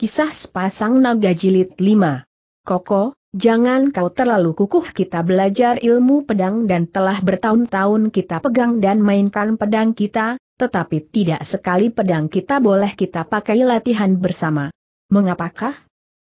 Kisah sepasang naga jilid 5. Koko, jangan kau terlalu kukuh kita belajar ilmu pedang dan telah bertahun-tahun kita pegang dan mainkan pedang kita, tetapi tidak sekali pedang kita boleh kita pakai latihan bersama. Mengapakah?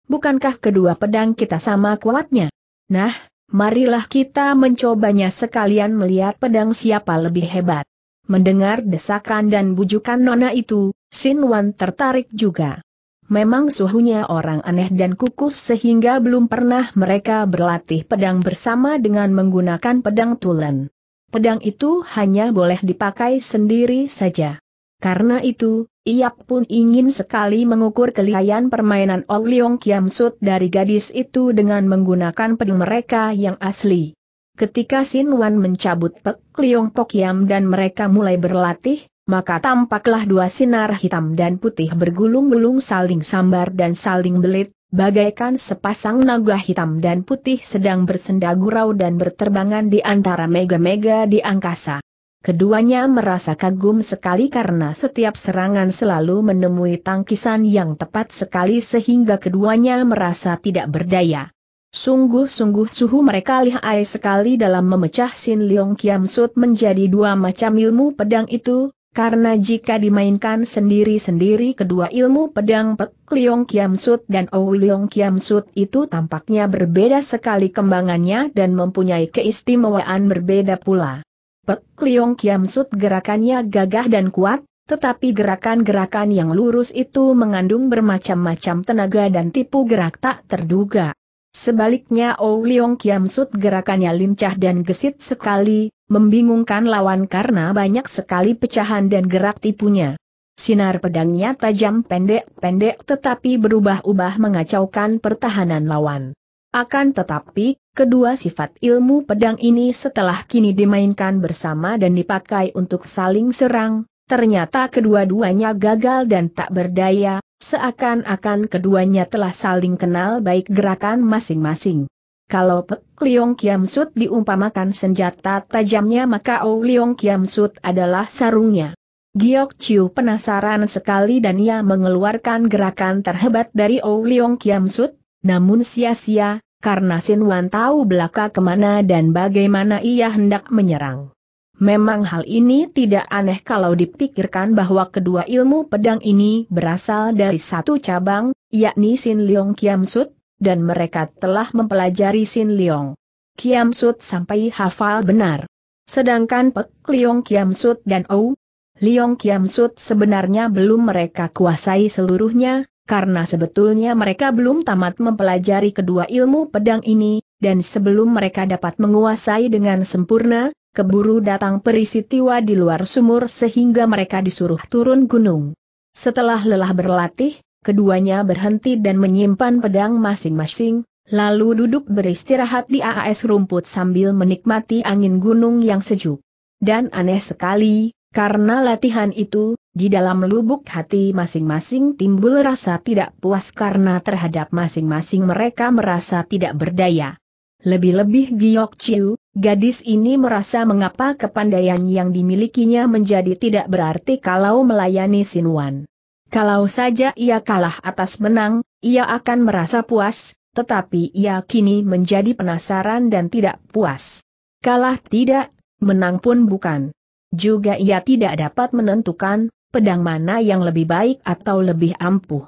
Bukankah kedua pedang kita sama kuatnya? Nah, marilah kita mencobanya sekalian melihat pedang siapa lebih hebat. Mendengar desakan dan bujukan nona itu, Sin Wan tertarik juga. Memang suhunya orang aneh dan kukus sehingga belum pernah mereka berlatih pedang bersama dengan menggunakan pedang tulen. Pedang itu hanya boleh dipakai sendiri saja. Karena itu, ia pun ingin sekali mengukur kelihayan permainan Oliong oh Kiam Sut dari gadis itu dengan menggunakan pedang mereka yang asli. Ketika Sin Wan mencabut Pek Liong Pokiam dan mereka mulai berlatih, maka tampaklah dua sinar hitam dan putih bergulung-gulung saling sambar dan saling belit, bagaikan sepasang naga hitam dan putih sedang bersenda gurau dan berterbangan di antara mega-mega di angkasa. Keduanya merasa kagum sekali karena setiap serangan selalu menemui tangkisan yang tepat sekali sehingga keduanya merasa tidak berdaya. Sungguh-sungguh suhu mereka lihai sekali dalam memecah Sin Leong Kiam Sut menjadi dua macam ilmu pedang itu, karena jika dimainkan sendiri-sendiri kedua ilmu pedang Pek Liong Kiam Sut dan Ou Liong Kiam Sut itu tampaknya berbeda sekali kembangannya dan mempunyai keistimewaan berbeda pula. Pek Liong Kiam Sut gerakannya gagah dan kuat, tetapi gerakan-gerakan yang lurus itu mengandung bermacam-macam tenaga dan tipu gerak tak terduga. Sebaliknya Ou Leong Kiam Sut gerakannya lincah dan gesit sekali, membingungkan lawan karena banyak sekali pecahan dan gerak tipunya. Sinar pedangnya tajam pendek-pendek tetapi berubah-ubah mengacaukan pertahanan lawan. Akan tetapi, kedua sifat ilmu pedang ini setelah kini dimainkan bersama dan dipakai untuk saling serang, Ternyata kedua-duanya gagal dan tak berdaya, seakan-akan keduanya telah saling kenal baik gerakan masing-masing. Kalau Pek Liong Kiam Sut diumpamakan senjata tajamnya maka O oh Liong Kiam Sut adalah sarungnya. Giok Chiu penasaran sekali dan ia mengeluarkan gerakan terhebat dari O oh Liong Kiam Sut, namun sia-sia, karena Sin Wan tahu belaka kemana dan bagaimana ia hendak menyerang. Memang hal ini tidak aneh kalau dipikirkan bahwa kedua ilmu pedang ini berasal dari satu cabang, yakni Sin Leong Kiam Sut, dan mereka telah mempelajari Sin Leong Kiam Sut sampai hafal benar. Sedangkan Pek Leong Kiam Sut dan Ou Leong Kiam Sut sebenarnya belum mereka kuasai seluruhnya, karena sebetulnya mereka belum tamat mempelajari kedua ilmu pedang ini, dan sebelum mereka dapat menguasai dengan sempurna, keburu datang perisitiwa di luar sumur sehingga mereka disuruh turun gunung. Setelah lelah berlatih, keduanya berhenti dan menyimpan pedang masing-masing, lalu duduk beristirahat di aas rumput sambil menikmati angin gunung yang sejuk. Dan aneh sekali, karena latihan itu, di dalam lubuk hati masing-masing timbul rasa tidak puas karena terhadap masing-masing mereka merasa tidak berdaya. Lebih-lebih Giok Chiu, gadis ini merasa mengapa kepandaian yang dimilikinya menjadi tidak berarti kalau melayani Sin Wan. Kalau saja ia kalah atas menang, ia akan merasa puas, tetapi ia kini menjadi penasaran dan tidak puas. Kalah tidak, menang pun bukan. Juga ia tidak dapat menentukan pedang mana yang lebih baik atau lebih ampuh.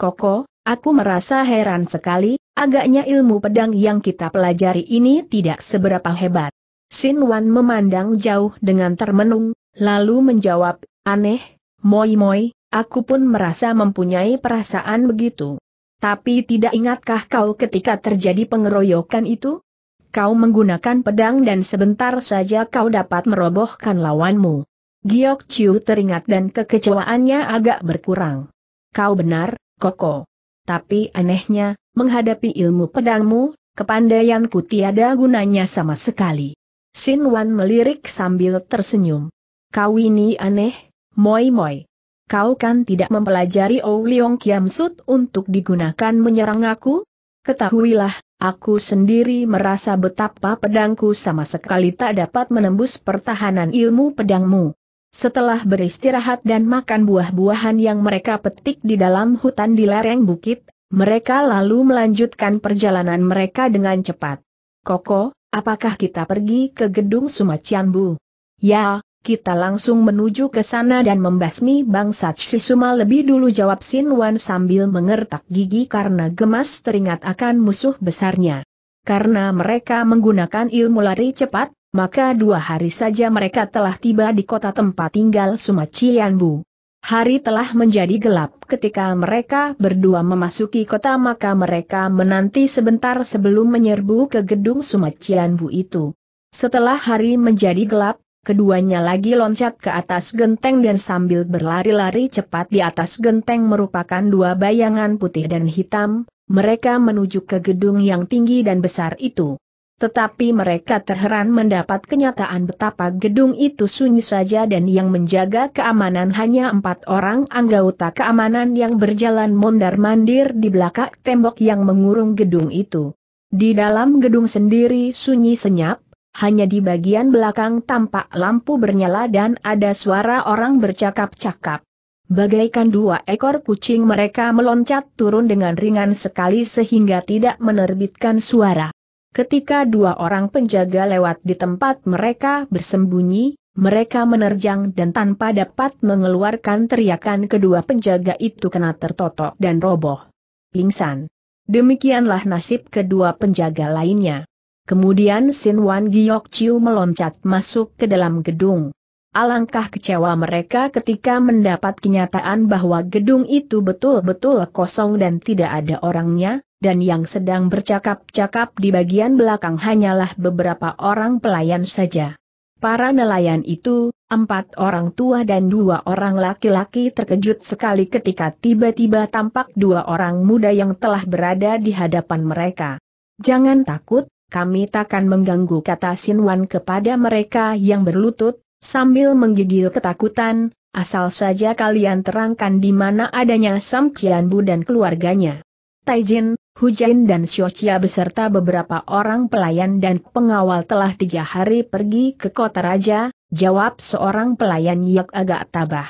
Koko, Aku merasa heran sekali, agaknya ilmu pedang yang kita pelajari ini tidak seberapa hebat. Sin Wan memandang jauh dengan termenung, lalu menjawab, aneh, moi-moi, aku pun merasa mempunyai perasaan begitu. Tapi tidak ingatkah kau ketika terjadi pengeroyokan itu? Kau menggunakan pedang dan sebentar saja kau dapat merobohkan lawanmu. Giok Chiu teringat dan kekecewaannya agak berkurang. Kau benar, Koko tapi anehnya, menghadapi ilmu pedangmu, kepandaianku tiada gunanya sama sekali. Sin Wan melirik sambil tersenyum. Kau ini aneh, moi moi. Kau kan tidak mempelajari Ou Leong Kiam Sut untuk digunakan menyerang aku? Ketahuilah, aku sendiri merasa betapa pedangku sama sekali tak dapat menembus pertahanan ilmu pedangmu. Setelah beristirahat dan makan buah-buahan yang mereka petik di dalam hutan di lereng bukit, mereka lalu melanjutkan perjalanan mereka dengan cepat. Koko, apakah kita pergi ke gedung Sumacianbu? Ya, kita langsung menuju ke sana dan membasmi bangsa Sisuma lebih dulu jawab Sin Wan sambil mengertak gigi karena gemas teringat akan musuh besarnya. Karena mereka menggunakan ilmu lari cepat, maka dua hari saja mereka telah tiba di kota tempat tinggal Sumacianbu. Hari telah menjadi gelap ketika mereka berdua memasuki kota maka mereka menanti sebentar sebelum menyerbu ke gedung Sumacianbu itu. Setelah hari menjadi gelap, keduanya lagi loncat ke atas genteng dan sambil berlari-lari cepat di atas genteng merupakan dua bayangan putih dan hitam, mereka menuju ke gedung yang tinggi dan besar itu. Tetapi mereka terheran mendapat kenyataan betapa gedung itu sunyi saja dan yang menjaga keamanan hanya empat orang anggota keamanan yang berjalan mondar-mandir di belakang tembok yang mengurung gedung itu. Di dalam gedung sendiri sunyi senyap, hanya di bagian belakang tampak lampu bernyala dan ada suara orang bercakap-cakap. Bagaikan dua ekor kucing mereka meloncat turun dengan ringan sekali sehingga tidak menerbitkan suara. Ketika dua orang penjaga lewat di tempat mereka bersembunyi, mereka menerjang dan tanpa dapat mengeluarkan teriakan kedua penjaga itu kena tertotok dan roboh. Pingsan. Demikianlah nasib kedua penjaga lainnya. Kemudian Sin Wan Giok Chiu meloncat masuk ke dalam gedung. Alangkah kecewa mereka ketika mendapat kenyataan bahwa gedung itu betul-betul kosong dan tidak ada orangnya, dan yang sedang bercakap-cakap di bagian belakang hanyalah beberapa orang pelayan saja. Para nelayan itu, empat orang tua dan dua orang laki-laki terkejut sekali ketika tiba-tiba tampak dua orang muda yang telah berada di hadapan mereka. Jangan takut, kami takkan mengganggu kata Wan kepada mereka yang berlutut, sambil menggigil ketakutan, asal saja kalian terangkan di mana adanya Sam Bu dan keluarganya. Taijin, Jin dan Chia beserta beberapa orang pelayan dan pengawal telah tiga hari pergi ke kota raja, jawab seorang pelayan Yok agak tabah.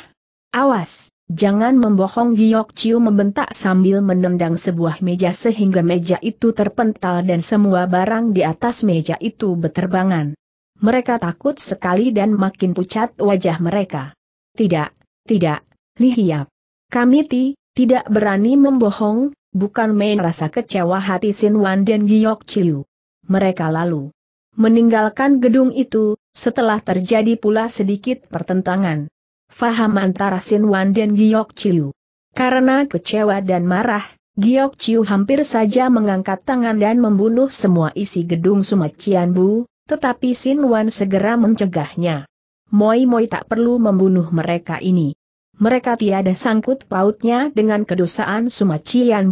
Awas, jangan membohong Giok Chiu membentak sambil menendang sebuah meja sehingga meja itu terpental dan semua barang di atas meja itu beterbangan. Mereka takut sekali dan makin pucat wajah mereka. Tidak, tidak, Lihiap. Kami ti, tidak berani membohong, Bukan main rasa kecewa hati Sin Wan dan Giok Chiu. Mereka lalu meninggalkan gedung itu, setelah terjadi pula sedikit pertentangan. Faham antara Sin Wan dan Giok Chiu. Karena kecewa dan marah, Giok Chiu hampir saja mengangkat tangan dan membunuh semua isi gedung Sumacian Bu, tetapi Sin Wan segera mencegahnya. Moi Moi tak perlu membunuh mereka ini mereka tiada sangkut pautnya dengan kedosaan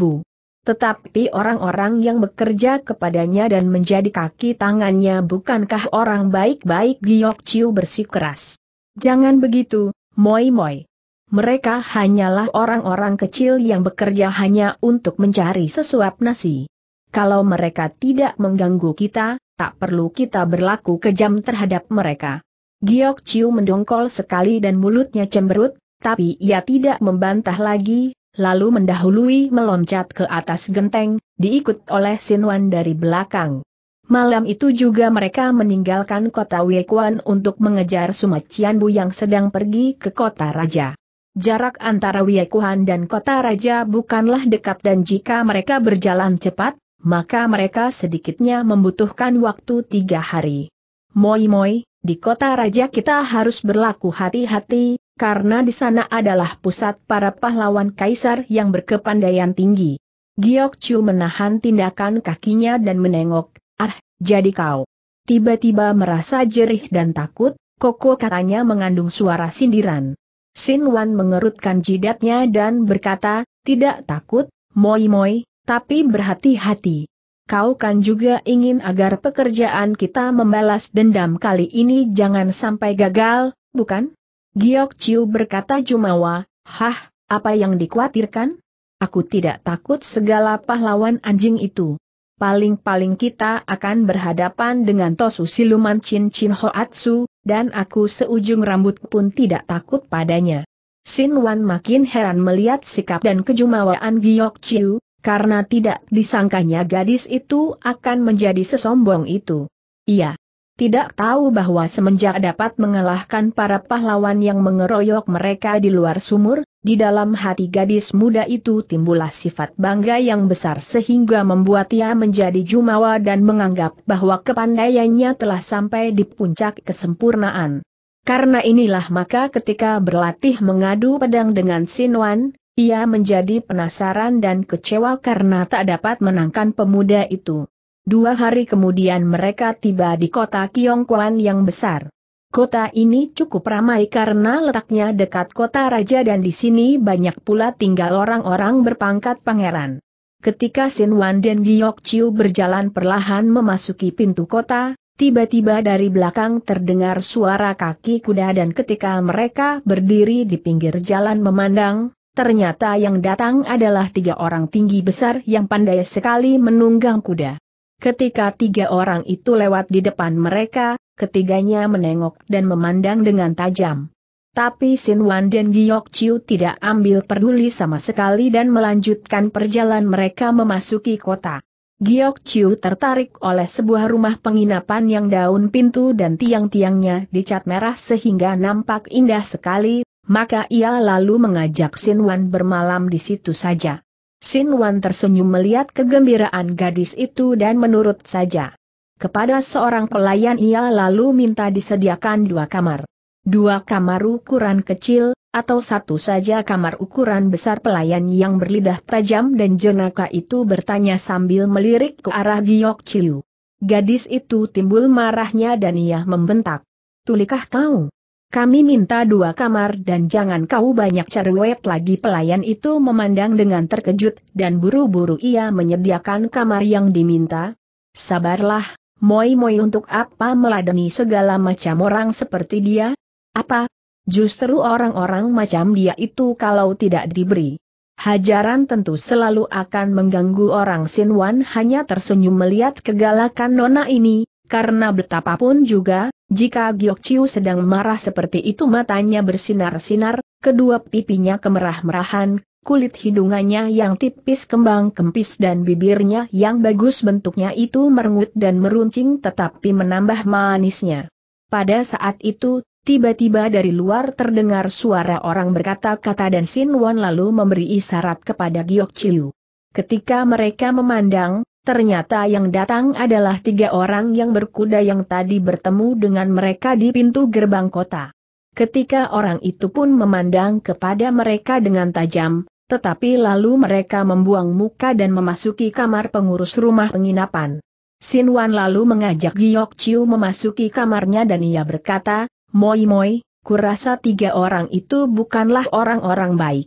Bu. Tetapi orang-orang yang bekerja kepadanya dan menjadi kaki tangannya bukankah orang baik-baik Giok Chiu bersikeras. Jangan begitu, Moi Moi. Mereka hanyalah orang-orang kecil yang bekerja hanya untuk mencari sesuap nasi. Kalau mereka tidak mengganggu kita, tak perlu kita berlaku kejam terhadap mereka. Giok Chiu mendongkol sekali dan mulutnya cemberut, tapi ia tidak membantah lagi, lalu mendahului meloncat ke atas genteng, diikut oleh Sinwan dari belakang. Malam itu juga mereka meninggalkan kota Wekuan untuk mengejar Sumacianbu yang sedang pergi ke kota raja. Jarak antara Wekuan dan kota raja bukanlah dekat dan jika mereka berjalan cepat, maka mereka sedikitnya membutuhkan waktu tiga hari. Moi-moi, di kota raja kita harus berlaku hati-hati, karena di sana adalah pusat para pahlawan kaisar yang berkepandaian tinggi. Giok Chu menahan tindakan kakinya dan menengok, ah, jadi kau. Tiba-tiba merasa jerih dan takut, Koko katanya mengandung suara sindiran. Sin Wan mengerutkan jidatnya dan berkata, tidak takut, moi-moi, tapi berhati-hati. Kau kan juga ingin agar pekerjaan kita membalas dendam kali ini jangan sampai gagal, bukan? Giok Chiu berkata Jumawa, Hah, apa yang dikhawatirkan? Aku tidak takut segala pahlawan anjing itu. Paling-paling kita akan berhadapan dengan Tosu Siluman Chin Chin Hoatsu, dan aku seujung rambut pun tidak takut padanya. Sin Wan makin heran melihat sikap dan kejumawaan Giok Chiu, karena tidak disangkanya gadis itu akan menjadi sesombong itu. Iya, tidak tahu bahwa semenjak dapat mengalahkan para pahlawan yang mengeroyok mereka di luar sumur, di dalam hati gadis muda itu timbullah sifat bangga yang besar sehingga membuat ia menjadi jumawa dan menganggap bahwa kepandaiannya telah sampai di puncak kesempurnaan. Karena inilah maka ketika berlatih mengadu pedang dengan Sinwan, ia menjadi penasaran dan kecewa karena tak dapat menangkan pemuda itu. Dua hari kemudian mereka tiba di kota Kiongkuan yang besar. Kota ini cukup ramai karena letaknya dekat kota raja dan di sini banyak pula tinggal orang-orang berpangkat pangeran. Ketika Sin Wan dan Giok Chiu berjalan perlahan memasuki pintu kota, tiba-tiba dari belakang terdengar suara kaki kuda dan ketika mereka berdiri di pinggir jalan memandang, ternyata yang datang adalah tiga orang tinggi besar yang pandai sekali menunggang kuda. Ketika tiga orang itu lewat di depan mereka, ketiganya menengok dan memandang dengan tajam. Tapi Sin Wan dan Giok Chiu tidak ambil peduli sama sekali dan melanjutkan perjalanan mereka memasuki kota. Giok Chiu tertarik oleh sebuah rumah penginapan yang daun pintu dan tiang-tiangnya dicat merah sehingga nampak indah sekali, maka ia lalu mengajak Sin Wan bermalam di situ saja. Sin Wan tersenyum melihat kegembiraan gadis itu dan menurut saja. Kepada seorang pelayan ia lalu minta disediakan dua kamar. Dua kamar ukuran kecil, atau satu saja kamar ukuran besar pelayan yang berlidah tajam dan jenaka itu bertanya sambil melirik ke arah Giok Chiu. Gadis itu timbul marahnya dan ia membentak. Tulikah kau? Kami minta dua kamar dan jangan kau banyak cerewet lagi pelayan itu memandang dengan terkejut dan buru-buru ia menyediakan kamar yang diminta. Sabarlah, moi-moi untuk apa meladeni segala macam orang seperti dia? Apa? Justru orang-orang macam dia itu kalau tidak diberi. Hajaran tentu selalu akan mengganggu orang Sinwan hanya tersenyum melihat kegalakan nona ini, karena betapapun juga, jika Giok Chiu sedang marah seperti itu matanya bersinar-sinar, kedua pipinya kemerah-merahan, kulit hidungannya yang tipis kembang kempis dan bibirnya yang bagus bentuknya itu merengut dan meruncing tetapi menambah manisnya. Pada saat itu, tiba-tiba dari luar terdengar suara orang berkata-kata dan Sin Won lalu memberi isyarat kepada Giok Chiu. Ketika mereka memandang, Ternyata yang datang adalah tiga orang yang berkuda yang tadi bertemu dengan mereka di pintu gerbang kota. Ketika orang itu pun memandang kepada mereka dengan tajam, tetapi lalu mereka membuang muka dan memasuki kamar pengurus rumah penginapan. Wan lalu mengajak Giok Chiu memasuki kamarnya dan ia berkata, Moi Moi, kurasa tiga orang itu bukanlah orang-orang baik.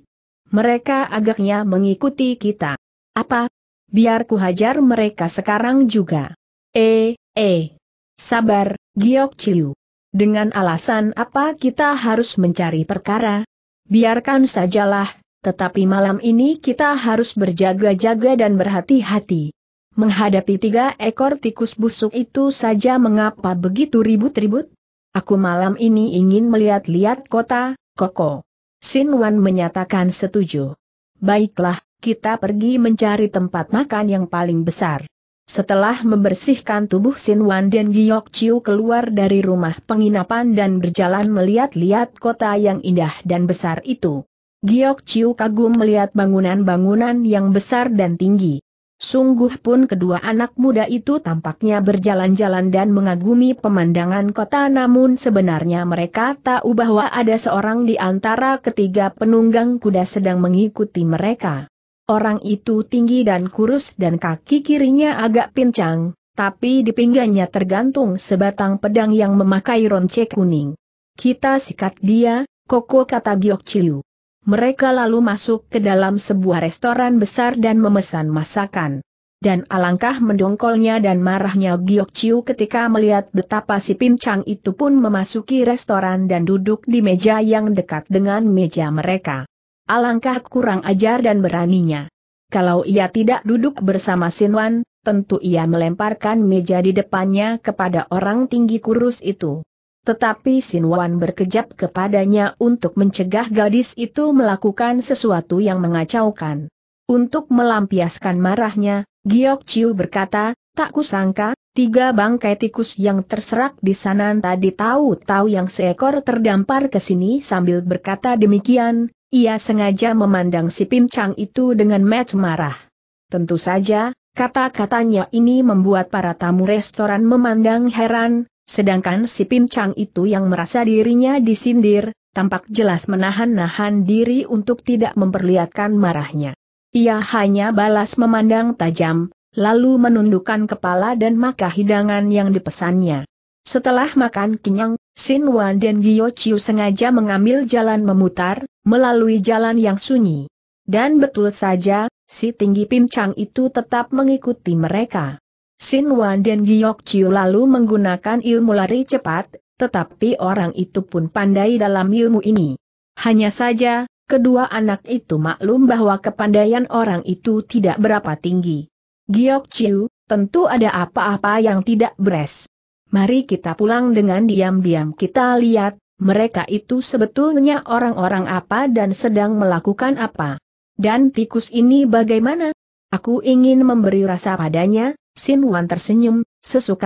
Mereka agaknya mengikuti kita. Apa, biar ku hajar mereka sekarang juga. Eh, eh. Sabar, Giok Chiu. Dengan alasan apa kita harus mencari perkara? Biarkan sajalah, tetapi malam ini kita harus berjaga-jaga dan berhati-hati. Menghadapi tiga ekor tikus busuk itu saja mengapa begitu ribut-ribut? Aku malam ini ingin melihat-lihat kota, Koko. Sin Wan menyatakan setuju. Baiklah, kita pergi mencari tempat makan yang paling besar. Setelah membersihkan tubuh Sin Wan dan Giok Chiu keluar dari rumah penginapan dan berjalan melihat-lihat kota yang indah dan besar itu. Giok Chiu kagum melihat bangunan-bangunan yang besar dan tinggi. Sungguh pun kedua anak muda itu tampaknya berjalan-jalan dan mengagumi pemandangan kota namun sebenarnya mereka tahu bahwa ada seorang di antara ketiga penunggang kuda sedang mengikuti mereka. Orang itu tinggi dan kurus dan kaki kirinya agak pincang, tapi di pinggangnya tergantung sebatang pedang yang memakai ronce kuning. Kita sikat dia, Koko kata Giok Chiu. Mereka lalu masuk ke dalam sebuah restoran besar dan memesan masakan. Dan alangkah mendongkolnya dan marahnya Giok Chiu ketika melihat betapa si pincang itu pun memasuki restoran dan duduk di meja yang dekat dengan meja mereka. Alangkah kurang ajar dan beraninya. Kalau ia tidak duduk bersama Sinwan, tentu ia melemparkan meja di depannya kepada orang tinggi kurus itu. Tetapi Sinwan berkejap kepadanya untuk mencegah gadis itu melakukan sesuatu yang mengacaukan. Untuk melampiaskan marahnya, Giok Chiu berkata, tak kusangka, tiga bangkai tikus yang terserak di sana tadi tahu-tahu yang seekor terdampar ke sini sambil berkata demikian, ia sengaja memandang si pincang itu dengan mat marah. Tentu saja, kata-katanya ini membuat para tamu restoran memandang heran, sedangkan si pincang itu yang merasa dirinya disindir, tampak jelas menahan-nahan diri untuk tidak memperlihatkan marahnya. Ia hanya balas memandang tajam, lalu menundukkan kepala dan maka hidangan yang dipesannya. Setelah makan kenyang, Sin Wan dan Gio Chiu sengaja mengambil jalan memutar, melalui jalan yang sunyi. Dan betul saja, si tinggi pincang itu tetap mengikuti mereka. Sin Wan dan Gio Chiu lalu menggunakan ilmu lari cepat, tetapi orang itu pun pandai dalam ilmu ini. Hanya saja, kedua anak itu maklum bahwa kepandaian orang itu tidak berapa tinggi. Giok Chiu, tentu ada apa-apa yang tidak beres. Mari kita pulang dengan diam-diam kita lihat, mereka itu sebetulnya orang-orang apa dan sedang melakukan apa. Dan tikus ini bagaimana? Aku ingin memberi rasa padanya, Sin Wan tersenyum,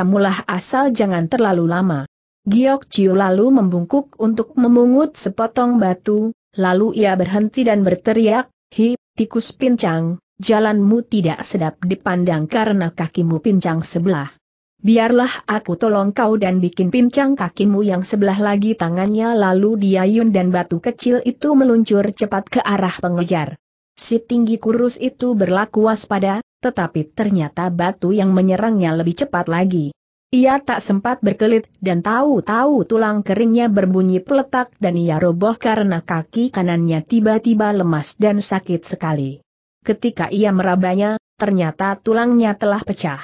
mulah asal jangan terlalu lama. Giok Chiu lalu membungkuk untuk memungut sepotong batu, lalu ia berhenti dan berteriak, Hi, tikus pincang, jalanmu tidak sedap dipandang karena kakimu pincang sebelah. Biarlah aku tolong kau dan bikin pincang kakimu yang sebelah lagi tangannya lalu diayun dan batu kecil itu meluncur cepat ke arah pengejar. Si tinggi kurus itu berlaku waspada, tetapi ternyata batu yang menyerangnya lebih cepat lagi. Ia tak sempat berkelit dan tahu-tahu tulang keringnya berbunyi peletak dan ia roboh karena kaki kanannya tiba-tiba lemas dan sakit sekali. Ketika ia merabanya, ternyata tulangnya telah pecah.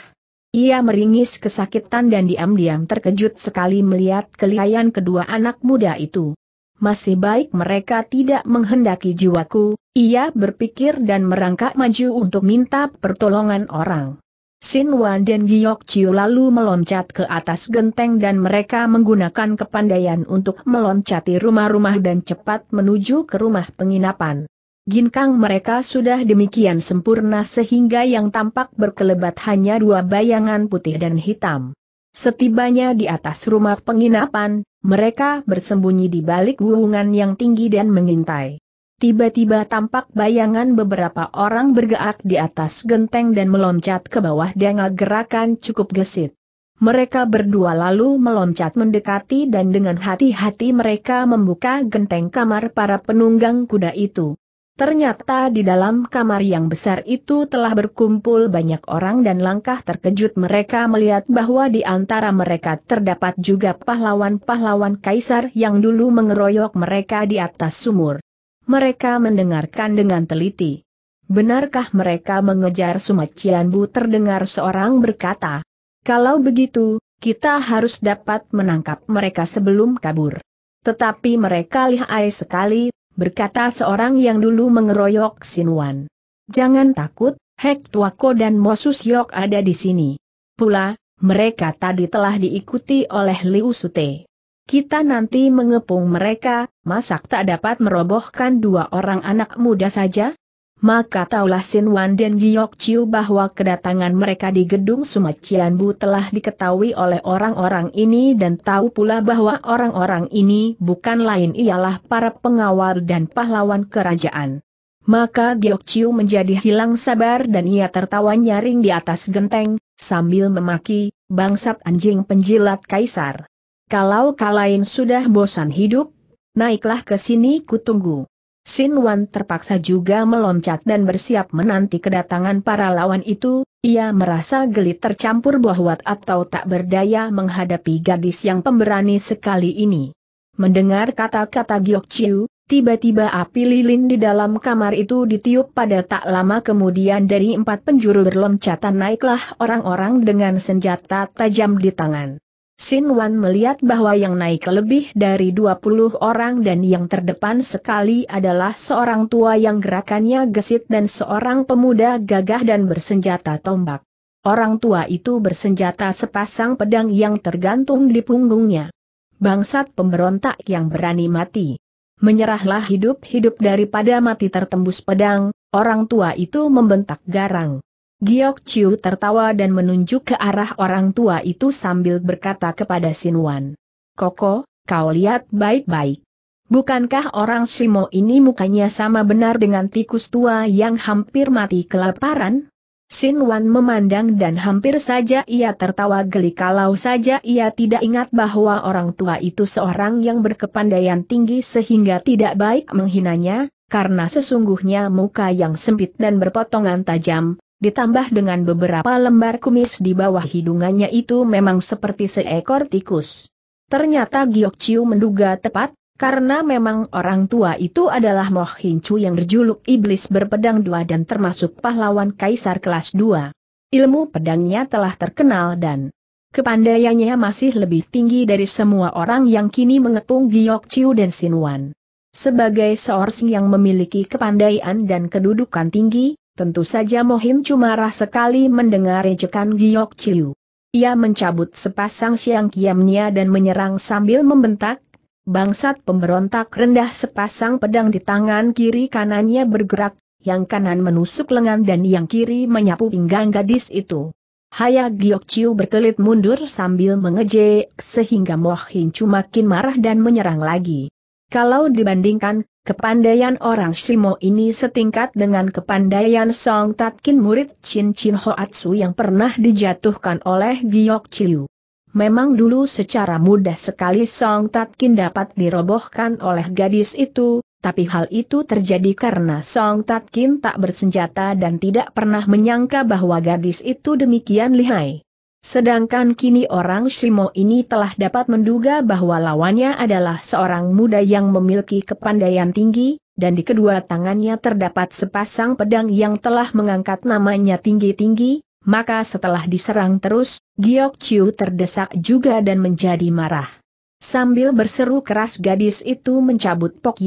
Ia meringis kesakitan dan diam-diam terkejut sekali melihat kelihayan kedua anak muda itu. Masih baik mereka tidak menghendaki jiwaku, ia berpikir dan merangkak maju untuk minta pertolongan orang. Sin Wan dan Giok Chiu lalu meloncat ke atas genteng dan mereka menggunakan kepandaian untuk meloncati rumah-rumah dan cepat menuju ke rumah penginapan ginkang mereka sudah demikian sempurna sehingga yang tampak berkelebat hanya dua bayangan putih dan hitam. Setibanya di atas rumah penginapan, mereka bersembunyi di balik wuhungan yang tinggi dan mengintai. Tiba-tiba tampak bayangan beberapa orang bergerak di atas genteng dan meloncat ke bawah dengan gerakan cukup gesit. Mereka berdua lalu meloncat mendekati dan dengan hati-hati mereka membuka genteng kamar para penunggang kuda itu. Ternyata di dalam kamar yang besar itu telah berkumpul banyak orang dan langkah terkejut mereka melihat bahwa di antara mereka terdapat juga pahlawan-pahlawan kaisar yang dulu mengeroyok mereka di atas sumur. Mereka mendengarkan dengan teliti. Benarkah mereka mengejar Sumacian Bu terdengar seorang berkata. Kalau begitu, kita harus dapat menangkap mereka sebelum kabur. Tetapi mereka lihai sekali, berkata seorang yang dulu mengeroyok Sinwan. Jangan takut, Hek Tuako dan Mosus Yok ada di sini. Pula, mereka tadi telah diikuti oleh Liu Sute. Kita nanti mengepung mereka, masak tak dapat merobohkan dua orang anak muda saja? maka taulah Sin Wan dan Giok Chiu bahwa kedatangan mereka di gedung Sumacian Bu telah diketahui oleh orang-orang ini dan tahu pula bahwa orang-orang ini bukan lain ialah para pengawal dan pahlawan kerajaan. Maka Giok Chiu menjadi hilang sabar dan ia tertawa nyaring di atas genteng, sambil memaki, bangsat anjing penjilat kaisar. Kalau kalian sudah bosan hidup, naiklah ke sini kutunggu. Sin Wan terpaksa juga meloncat dan bersiap menanti kedatangan para lawan itu, ia merasa geli tercampur bahwa atau tak berdaya menghadapi gadis yang pemberani sekali ini. Mendengar kata-kata Giok Chiu, tiba-tiba api lilin di dalam kamar itu ditiup pada tak lama kemudian dari empat penjuru berloncatan naiklah orang-orang dengan senjata tajam di tangan. Sin Wan melihat bahwa yang naik lebih dari 20 orang dan yang terdepan sekali adalah seorang tua yang gerakannya gesit dan seorang pemuda gagah dan bersenjata tombak. Orang tua itu bersenjata sepasang pedang yang tergantung di punggungnya. Bangsat pemberontak yang berani mati. Menyerahlah hidup-hidup daripada mati tertembus pedang, orang tua itu membentak garang. Giok Chiu tertawa dan menunjuk ke arah orang tua itu sambil berkata kepada Sin Wan, Koko, kau lihat baik-baik. Bukankah orang Simo ini mukanya sama benar dengan tikus tua yang hampir mati kelaparan? Sin Wan memandang dan hampir saja ia tertawa geli kalau saja ia tidak ingat bahwa orang tua itu seorang yang berkepandaian tinggi sehingga tidak baik menghinanya, karena sesungguhnya muka yang sempit dan berpotongan tajam, ditambah dengan beberapa lembar kumis di bawah hidungannya itu memang seperti seekor tikus. Ternyata Giok Chiu menduga tepat, karena memang orang tua itu adalah Moh Chu yang berjuluk Iblis Berpedang Dua dan termasuk pahlawan Kaisar Kelas Dua. Ilmu pedangnya telah terkenal dan kepandaiannya masih lebih tinggi dari semua orang yang kini mengepung Giok Chiu dan Sinuan. Sebagai seorang yang memiliki kepandaian dan kedudukan tinggi, Tentu saja Mohin cuma marah sekali mendengar ejekan Giok Chiu. Ia mencabut sepasang siang kiamnya dan menyerang sambil membentak, bangsat pemberontak rendah sepasang pedang di tangan kiri kanannya bergerak, yang kanan menusuk lengan dan yang kiri menyapu pinggang gadis itu. Haya Giok Chiu berkelit mundur sambil mengejek sehingga Mohin cuma makin marah dan menyerang lagi. Kalau dibandingkan, kepandaian orang Shimo ini setingkat dengan kepandaian Song Tatkin murid Chin Chin Hoatsu yang pernah dijatuhkan oleh Giok Chiu. Memang dulu secara mudah sekali Song Tatkin dapat dirobohkan oleh gadis itu, tapi hal itu terjadi karena Song Tatkin tak bersenjata dan tidak pernah menyangka bahwa gadis itu demikian lihai. Sedangkan kini orang Shimo ini telah dapat menduga bahwa lawannya adalah seorang muda yang memiliki kepandaian tinggi, dan di kedua tangannya terdapat sepasang pedang yang telah mengangkat namanya tinggi-tinggi, maka setelah diserang terus, Giok Chiu terdesak juga dan menjadi marah. Sambil berseru keras gadis itu mencabut pok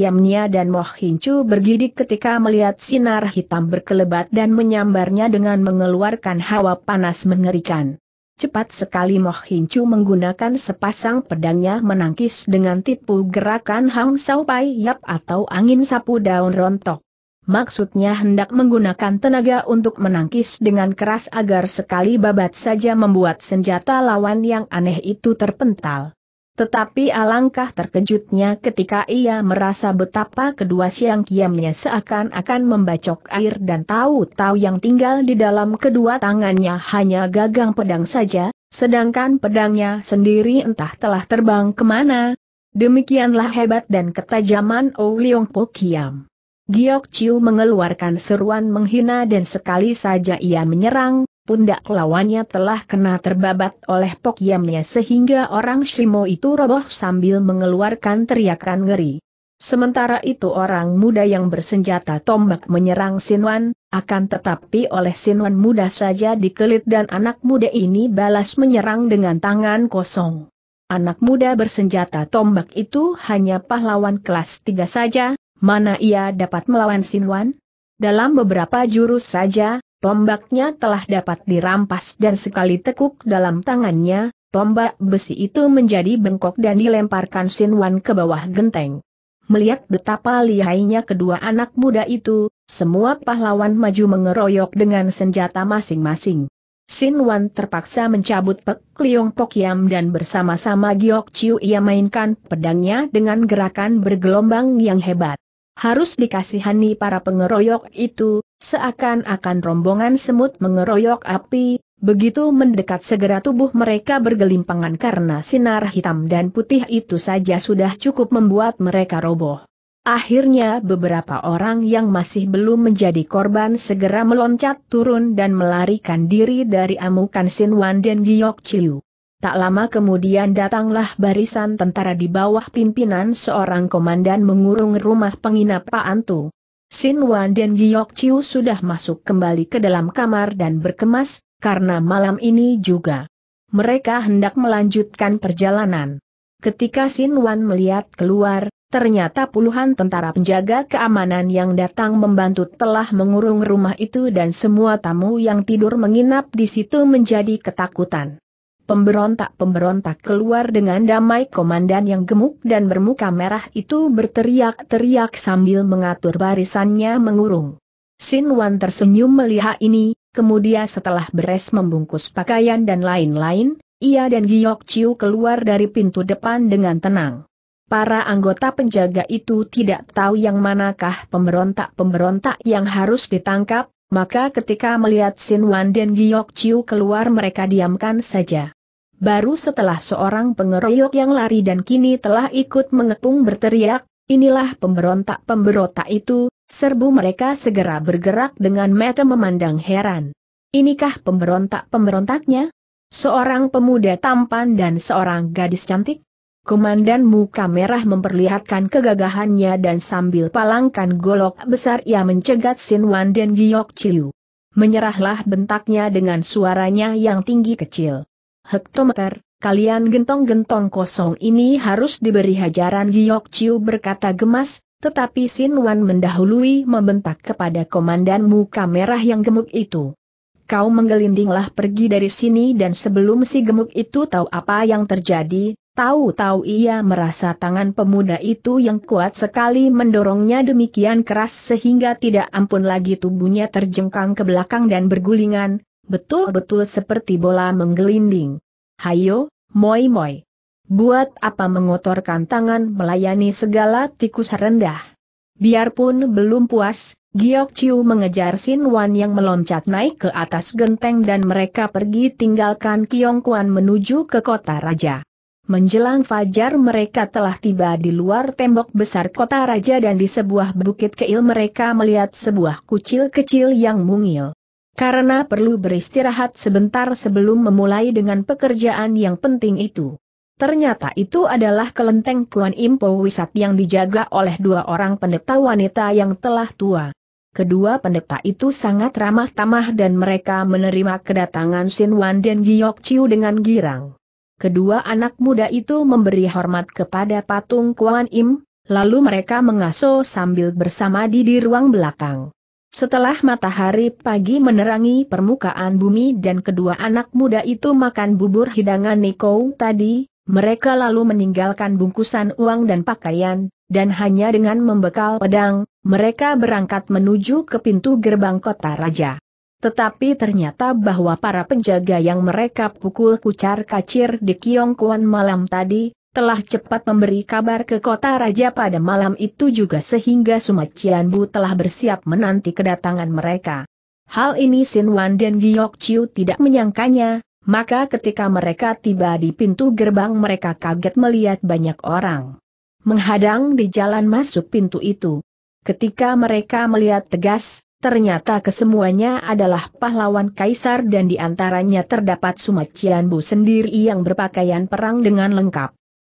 dan Moh Hincu bergidik ketika melihat sinar hitam berkelebat dan menyambarnya dengan mengeluarkan hawa panas mengerikan. Cepat sekali Moh Hincu menggunakan sepasang pedangnya menangkis dengan tipu gerakan Hang Sao Pai Yap atau angin sapu daun rontok. Maksudnya hendak menggunakan tenaga untuk menangkis dengan keras agar sekali babat saja membuat senjata lawan yang aneh itu terpental. Tetapi alangkah terkejutnya ketika ia merasa betapa kedua siang kiamnya seakan-akan membacok air dan tahu-tahu yang tinggal di dalam kedua tangannya hanya gagang pedang saja, sedangkan pedangnya sendiri entah telah terbang kemana. Demikianlah hebat dan ketajaman Oh Leong Po Kiam. Giok Chiu mengeluarkan seruan menghina dan sekali saja ia menyerang, pundak lawannya telah kena terbabat oleh pokyamnya sehingga orang Shimo itu roboh sambil mengeluarkan teriakan ngeri. Sementara itu orang muda yang bersenjata tombak menyerang Sinwan, akan tetapi oleh Sinwan muda saja dikelit dan anak muda ini balas menyerang dengan tangan kosong. Anak muda bersenjata tombak itu hanya pahlawan kelas 3 saja, mana ia dapat melawan Sinwan? Dalam beberapa jurus saja, Tombaknya telah dapat dirampas dan sekali tekuk dalam tangannya, tombak besi itu menjadi bengkok dan dilemparkan Sin Wan ke bawah genteng. Melihat betapa lihainya kedua anak muda itu, semua pahlawan maju mengeroyok dengan senjata masing-masing. Sin Wan terpaksa mencabut Pek Liong yam dan bersama-sama Giok Chiu ia mainkan pedangnya dengan gerakan bergelombang yang hebat harus dikasihani para pengeroyok itu, seakan-akan rombongan semut mengeroyok api, begitu mendekat segera tubuh mereka bergelimpangan karena sinar hitam dan putih itu saja sudah cukup membuat mereka roboh. Akhirnya beberapa orang yang masih belum menjadi korban segera meloncat turun dan melarikan diri dari amukan Sin Wan dan Giok Chiu. Tak lama kemudian datanglah barisan tentara di bawah pimpinan seorang komandan mengurung rumah penginapan Tu. Sin Wan dan Giok Chiu sudah masuk kembali ke dalam kamar dan berkemas, karena malam ini juga. Mereka hendak melanjutkan perjalanan. Ketika Sin Wan melihat keluar, ternyata puluhan tentara penjaga keamanan yang datang membantu telah mengurung rumah itu dan semua tamu yang tidur menginap di situ menjadi ketakutan. Pemberontak-pemberontak keluar dengan damai komandan yang gemuk dan bermuka merah itu berteriak-teriak sambil mengatur barisannya mengurung. Sin Wan tersenyum melihat ini, kemudian setelah beres membungkus pakaian dan lain-lain, ia dan Giok Chiu keluar dari pintu depan dengan tenang. Para anggota penjaga itu tidak tahu yang manakah pemberontak-pemberontak yang harus ditangkap, maka ketika melihat Sin Wan dan Giok Chiu keluar mereka diamkan saja baru setelah seorang pengeroyok yang lari dan kini telah ikut mengepung berteriak, inilah pemberontak-pemberontak itu, serbu mereka segera bergerak dengan mata memandang heran. Inikah pemberontak-pemberontaknya? Seorang pemuda tampan dan seorang gadis cantik? Komandan muka merah memperlihatkan kegagahannya dan sambil palangkan golok besar ia mencegat Sin Wan dan Giok Chiu. Menyerahlah bentaknya dengan suaranya yang tinggi kecil hektometer, kalian gentong-gentong kosong ini harus diberi hajaran Giyok Chiu berkata gemas, tetapi Sin Wan mendahului membentak kepada komandan muka merah yang gemuk itu. Kau menggelindinglah pergi dari sini dan sebelum si gemuk itu tahu apa yang terjadi, tahu-tahu ia merasa tangan pemuda itu yang kuat sekali mendorongnya demikian keras sehingga tidak ampun lagi tubuhnya terjengkang ke belakang dan bergulingan, betul-betul seperti bola menggelinding. Hayo, moi-moi. Buat apa mengotorkan tangan melayani segala tikus rendah? Biarpun belum puas, Giok Chiu mengejar Sin Wan yang meloncat naik ke atas genteng dan mereka pergi tinggalkan Kiong Kuan menuju ke kota raja. Menjelang fajar mereka telah tiba di luar tembok besar kota raja dan di sebuah bukit keil mereka melihat sebuah kucil kecil yang mungil karena perlu beristirahat sebentar sebelum memulai dengan pekerjaan yang penting itu. Ternyata itu adalah kelenteng Kuan Impo Wisat yang dijaga oleh dua orang pendeta wanita yang telah tua. Kedua pendeta itu sangat ramah tamah dan mereka menerima kedatangan Sin Wan dan Giok Chiu dengan girang. Kedua anak muda itu memberi hormat kepada patung Kuan Im, lalu mereka mengasuh sambil bersama di di ruang belakang. Setelah matahari pagi menerangi permukaan bumi dan kedua anak muda itu makan bubur hidangan Niko tadi, mereka lalu meninggalkan bungkusan uang dan pakaian, dan hanya dengan membekal pedang, mereka berangkat menuju ke pintu gerbang kota raja. Tetapi ternyata bahwa para penjaga yang mereka pukul kucar kacir di Kiong Kuan malam tadi, telah cepat memberi kabar ke kota raja pada malam itu juga sehingga Sumacian Bu telah bersiap menanti kedatangan mereka. Hal ini Sin Wan dan Giok Chiu tidak menyangkanya, maka ketika mereka tiba di pintu gerbang mereka kaget melihat banyak orang. Menghadang di jalan masuk pintu itu. Ketika mereka melihat tegas, ternyata kesemuanya adalah pahlawan kaisar dan di antaranya terdapat Sumacian Bu sendiri yang berpakaian perang dengan lengkap.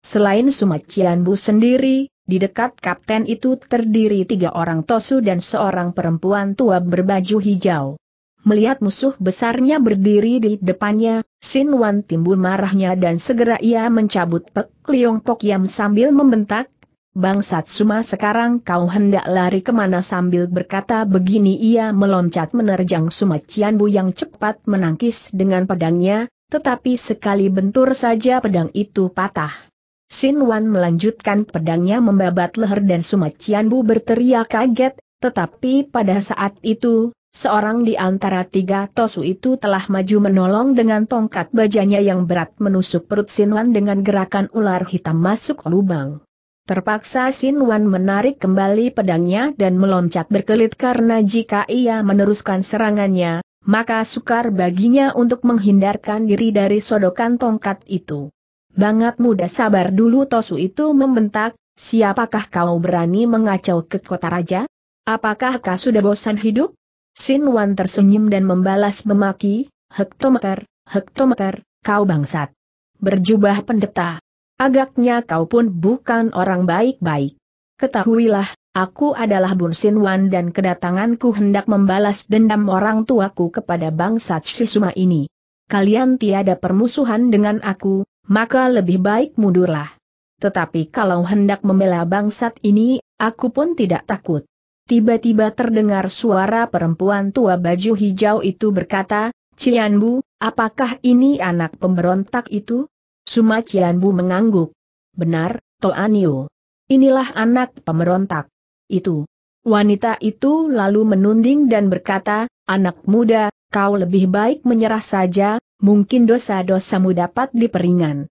Selain Sumat Cianbu sendiri, di dekat kapten itu terdiri tiga orang tosu dan seorang perempuan tua berbaju hijau. Melihat musuh besarnya berdiri di depannya, Sin Wan timbul marahnya dan segera ia mencabut pek liong pok yam sambil membentak, Bangsat Suma sekarang kau hendak lari kemana sambil berkata begini ia meloncat menerjang Suma Cianbu yang cepat menangkis dengan pedangnya, tetapi sekali bentur saja pedang itu patah. Sin Wan melanjutkan pedangnya membabat leher dan Sumacianbu Cianbu berteriak kaget, tetapi pada saat itu, seorang di antara tiga tosu itu telah maju menolong dengan tongkat bajanya yang berat menusuk perut Sin Wan dengan gerakan ular hitam masuk lubang. Terpaksa Sin Wan menarik kembali pedangnya dan meloncat berkelit karena jika ia meneruskan serangannya, maka sukar baginya untuk menghindarkan diri dari sodokan tongkat itu. Bangat muda sabar dulu Tosu itu membentak, siapakah kau berani mengacau ke kota raja? Apakah kau sudah bosan hidup? Sin Wan tersenyum dan membalas memaki, hektometer, hektometer, kau bangsat. Berjubah pendeta. Agaknya kau pun bukan orang baik-baik. Ketahuilah, aku adalah Bun Sin Wan dan kedatanganku hendak membalas dendam orang tuaku kepada bangsa Shisuma ini. Kalian tiada permusuhan dengan aku, maka lebih baik mundurlah. Tetapi kalau hendak membela bangsat ini, aku pun tidak takut. Tiba-tiba terdengar suara perempuan tua baju hijau itu berkata, Cianbu, apakah ini anak pemberontak itu? Suma Cianbu mengangguk. Benar, Toanio. Inilah anak pemberontak. Itu. Wanita itu lalu menunding dan berkata, anak muda, kau lebih baik menyerah saja, mungkin dosa-dosamu dapat diperingan.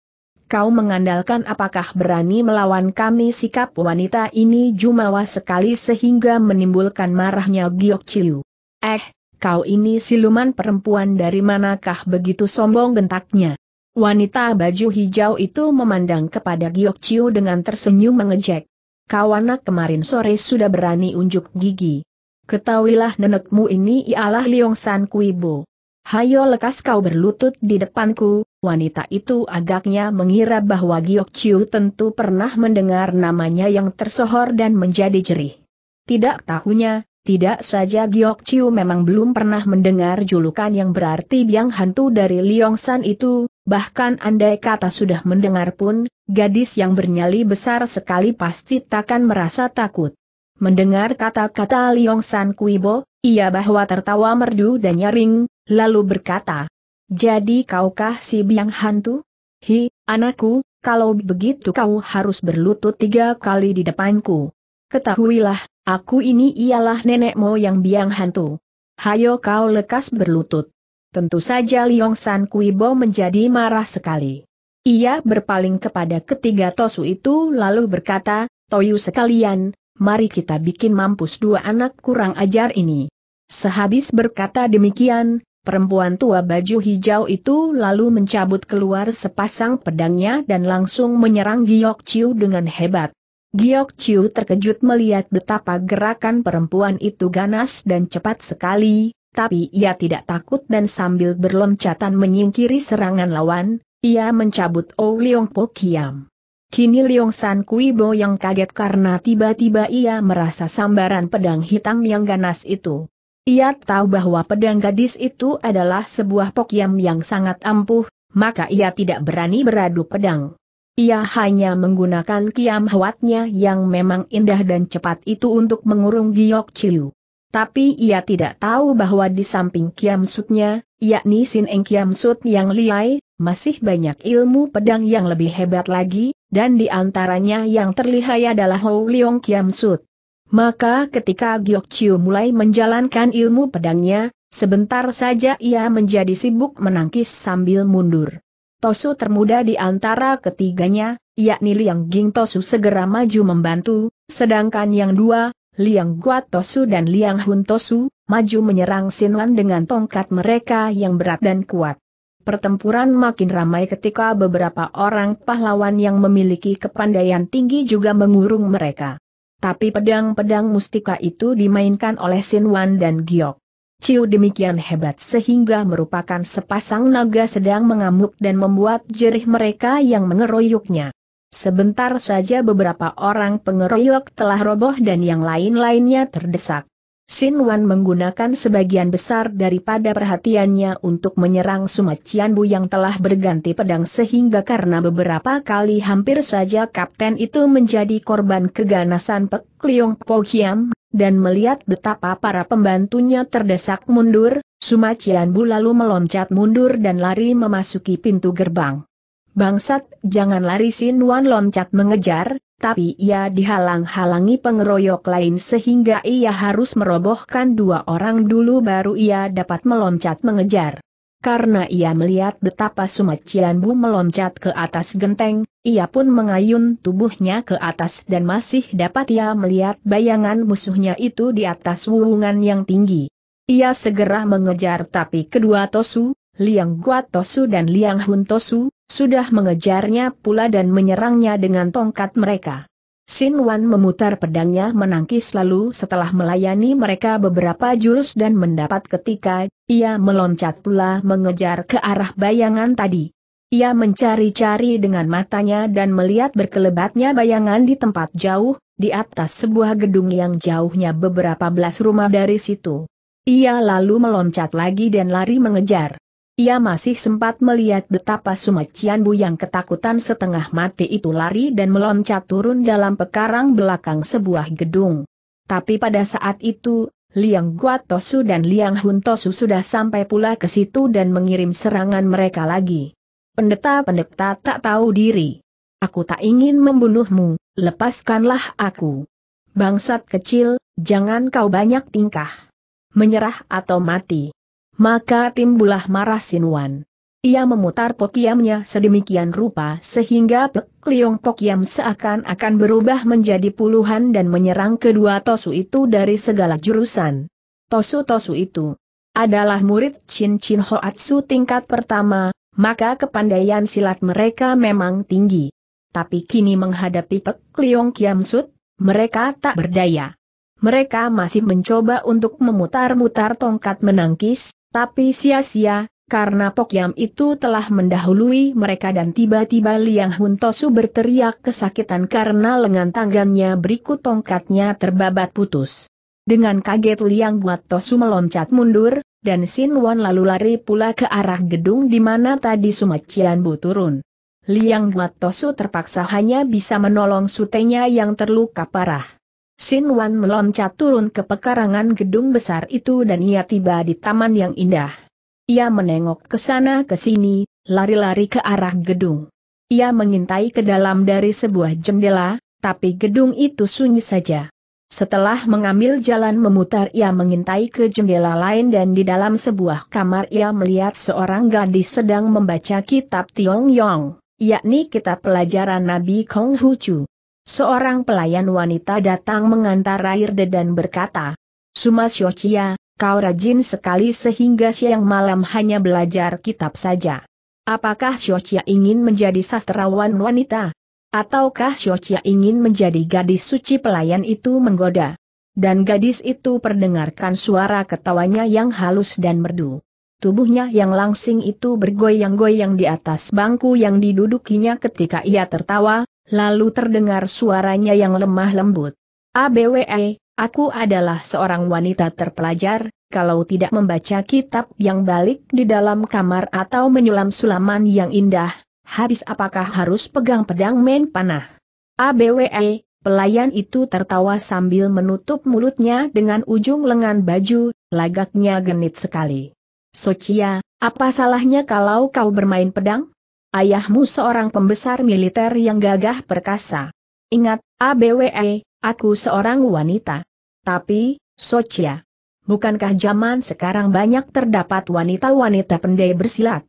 Kau mengandalkan apakah berani melawan kami sikap wanita ini jumawa sekali sehingga menimbulkan marahnya Giok Chiu. Eh, kau ini siluman perempuan dari manakah begitu sombong bentaknya. Wanita baju hijau itu memandang kepada Giok Chiu dengan tersenyum mengejek. Kau anak kemarin sore sudah berani unjuk gigi. Ketahuilah nenekmu ini ialah Leong San Kuibo. Hayo lekas kau berlutut di depanku, wanita itu agaknya mengira bahwa Giok Chiu tentu pernah mendengar namanya yang tersohor dan menjadi jerih. Tidak tahunya, tidak saja Giok Chiu memang belum pernah mendengar julukan yang berarti biang hantu dari Liong San itu, bahkan andai kata sudah mendengar pun, gadis yang bernyali besar sekali pasti takkan merasa takut. Mendengar kata-kata Liong San Bo, ia bahwa tertawa merdu dan nyaring, lalu berkata, Jadi kaukah si biang hantu? Hi, anakku, kalau begitu kau harus berlutut tiga kali di depanku. Ketahuilah, aku ini ialah nenek moyang biang hantu. Hayo kau lekas berlutut. Tentu saja Liong San Bo menjadi marah sekali. Ia berpaling kepada ketiga Tosu itu lalu berkata, Toyu sekalian, mari kita bikin mampus dua anak kurang ajar ini. Sehabis berkata demikian, perempuan tua baju hijau itu lalu mencabut keluar sepasang pedangnya dan langsung menyerang Giok Chiu dengan hebat. Giok Chiu terkejut melihat betapa gerakan perempuan itu ganas dan cepat sekali, tapi ia tidak takut dan sambil berloncatan menyingkiri serangan lawan, ia mencabut Oh Leong Po Kiam. Kini Leong San Kui Bo yang kaget karena tiba-tiba ia merasa sambaran pedang hitam yang ganas itu. Ia tahu bahwa pedang gadis itu adalah sebuah pokyam yang sangat ampuh, maka ia tidak berani beradu pedang. Ia hanya menggunakan kiam huatnya yang memang indah dan cepat itu untuk mengurung Giok Chiu. Tapi ia tidak tahu bahwa di samping kiam sutnya, yakni Sin Eng kiam sut yang liai, masih banyak ilmu pedang yang lebih hebat lagi, dan di antaranya yang terlihat adalah Hou Leong Kiam Sut. Maka ketika Giok Chiu mulai menjalankan ilmu pedangnya, sebentar saja ia menjadi sibuk menangkis sambil mundur. Tosu termuda di antara ketiganya, yakni Liang Ging Tosu segera maju membantu, sedangkan yang dua, Liang Guat Tosu dan Liang Hun Tosu, maju menyerang Sinlan dengan tongkat mereka yang berat dan kuat. Pertempuran makin ramai ketika beberapa orang pahlawan yang memiliki kepandaian tinggi juga mengurung mereka. Tapi pedang-pedang mustika itu dimainkan oleh Sinwan dan Giok. Ciu demikian hebat sehingga merupakan sepasang naga sedang mengamuk dan membuat jerih mereka yang mengeroyoknya. Sebentar saja beberapa orang pengeroyok telah roboh dan yang lain-lainnya terdesak. Sin Wan menggunakan sebagian besar daripada perhatiannya untuk menyerang Cian Bu yang telah berganti pedang sehingga karena beberapa kali hampir saja kapten itu menjadi korban keganasan Pek Liong Po Hiam, dan melihat betapa para pembantunya terdesak mundur, Cian Bu lalu meloncat mundur dan lari memasuki pintu gerbang. Bangsat, jangan lari Sin Wan loncat mengejar, tapi ia dihalang-halangi pengeroyok lain sehingga ia harus merobohkan dua orang dulu baru ia dapat meloncat mengejar. Karena ia melihat betapa Sumat Cianbu meloncat ke atas genteng, ia pun mengayun tubuhnya ke atas dan masih dapat ia melihat bayangan musuhnya itu di atas wuwungan yang tinggi. Ia segera mengejar tapi kedua Tosu, Liang Guatosu dan Liang Huntosu, sudah mengejarnya pula dan menyerangnya dengan tongkat mereka. Sin Wan memutar pedangnya menangkis lalu setelah melayani mereka beberapa jurus dan mendapat ketika, ia meloncat pula mengejar ke arah bayangan tadi. Ia mencari-cari dengan matanya dan melihat berkelebatnya bayangan di tempat jauh, di atas sebuah gedung yang jauhnya beberapa belas rumah dari situ. Ia lalu meloncat lagi dan lari mengejar. Ia masih sempat melihat betapa Sumacianbu yang ketakutan setengah mati itu lari dan meloncat turun dalam pekarang belakang sebuah gedung. Tapi pada saat itu, Liang Guatosu dan Liang Huntosu sudah sampai pula ke situ dan mengirim serangan mereka lagi. Pendeta-pendeta tak tahu diri. Aku tak ingin membunuhmu, lepaskanlah aku. Bangsat kecil, jangan kau banyak tingkah. Menyerah atau mati. Maka timbullah marah Sinwan. Ia memutar pokiamnya sedemikian rupa sehingga Pek Liong Pokiam seakan-akan berubah menjadi puluhan dan menyerang kedua Tosu itu dari segala jurusan. Tosu-Tosu itu adalah murid Chin Chin Hoatsu tingkat pertama, maka kepandaian silat mereka memang tinggi. Tapi kini menghadapi Pek Liong Kiam Sut, mereka tak berdaya. Mereka masih mencoba untuk memutar-mutar tongkat menangkis, tapi sia-sia, karena Pokyam itu telah mendahului mereka dan tiba-tiba Liang Huntosu berteriak kesakitan karena lengan tangannya berikut tongkatnya terbabat putus. Dengan kaget Liang Tosu meloncat mundur, dan Sin Won lalu lari pula ke arah gedung di mana tadi Sumacian Bu turun. Liang Guatosu terpaksa hanya bisa menolong sutenya yang terluka parah. Sin Wan meloncat turun ke pekarangan gedung besar itu dan ia tiba di taman yang indah. Ia menengok ke sana ke sini, lari-lari ke arah gedung. Ia mengintai ke dalam dari sebuah jendela, tapi gedung itu sunyi saja. Setelah mengambil jalan memutar ia mengintai ke jendela lain dan di dalam sebuah kamar ia melihat seorang gadis sedang membaca kitab Tiong Yong, yakni kitab pelajaran Nabi Kong Hucu. Seorang pelayan wanita datang mengantar air dan berkata, Sumas kau rajin sekali sehingga siang malam hanya belajar kitab saja. Apakah Shochia ingin menjadi sastrawan wanita? Ataukah Shochia ingin menjadi gadis suci pelayan itu menggoda? Dan gadis itu perdengarkan suara ketawanya yang halus dan merdu. Tubuhnya yang langsing itu bergoyang-goyang di atas bangku yang didudukinya ketika ia tertawa, lalu terdengar suaranya yang lemah lembut. ABWE, aku adalah seorang wanita terpelajar, kalau tidak membaca kitab yang balik di dalam kamar atau menyulam sulaman yang indah, habis apakah harus pegang pedang main panah? ABWE, Pelayan itu tertawa sambil menutup mulutnya dengan ujung lengan baju, lagaknya genit sekali. Socia, apa salahnya kalau kau bermain pedang? Ayahmu seorang pembesar militer yang gagah perkasa. Ingat, ABWE, aku seorang wanita. Tapi, Socia, bukankah zaman sekarang banyak terdapat wanita-wanita pendek bersilat?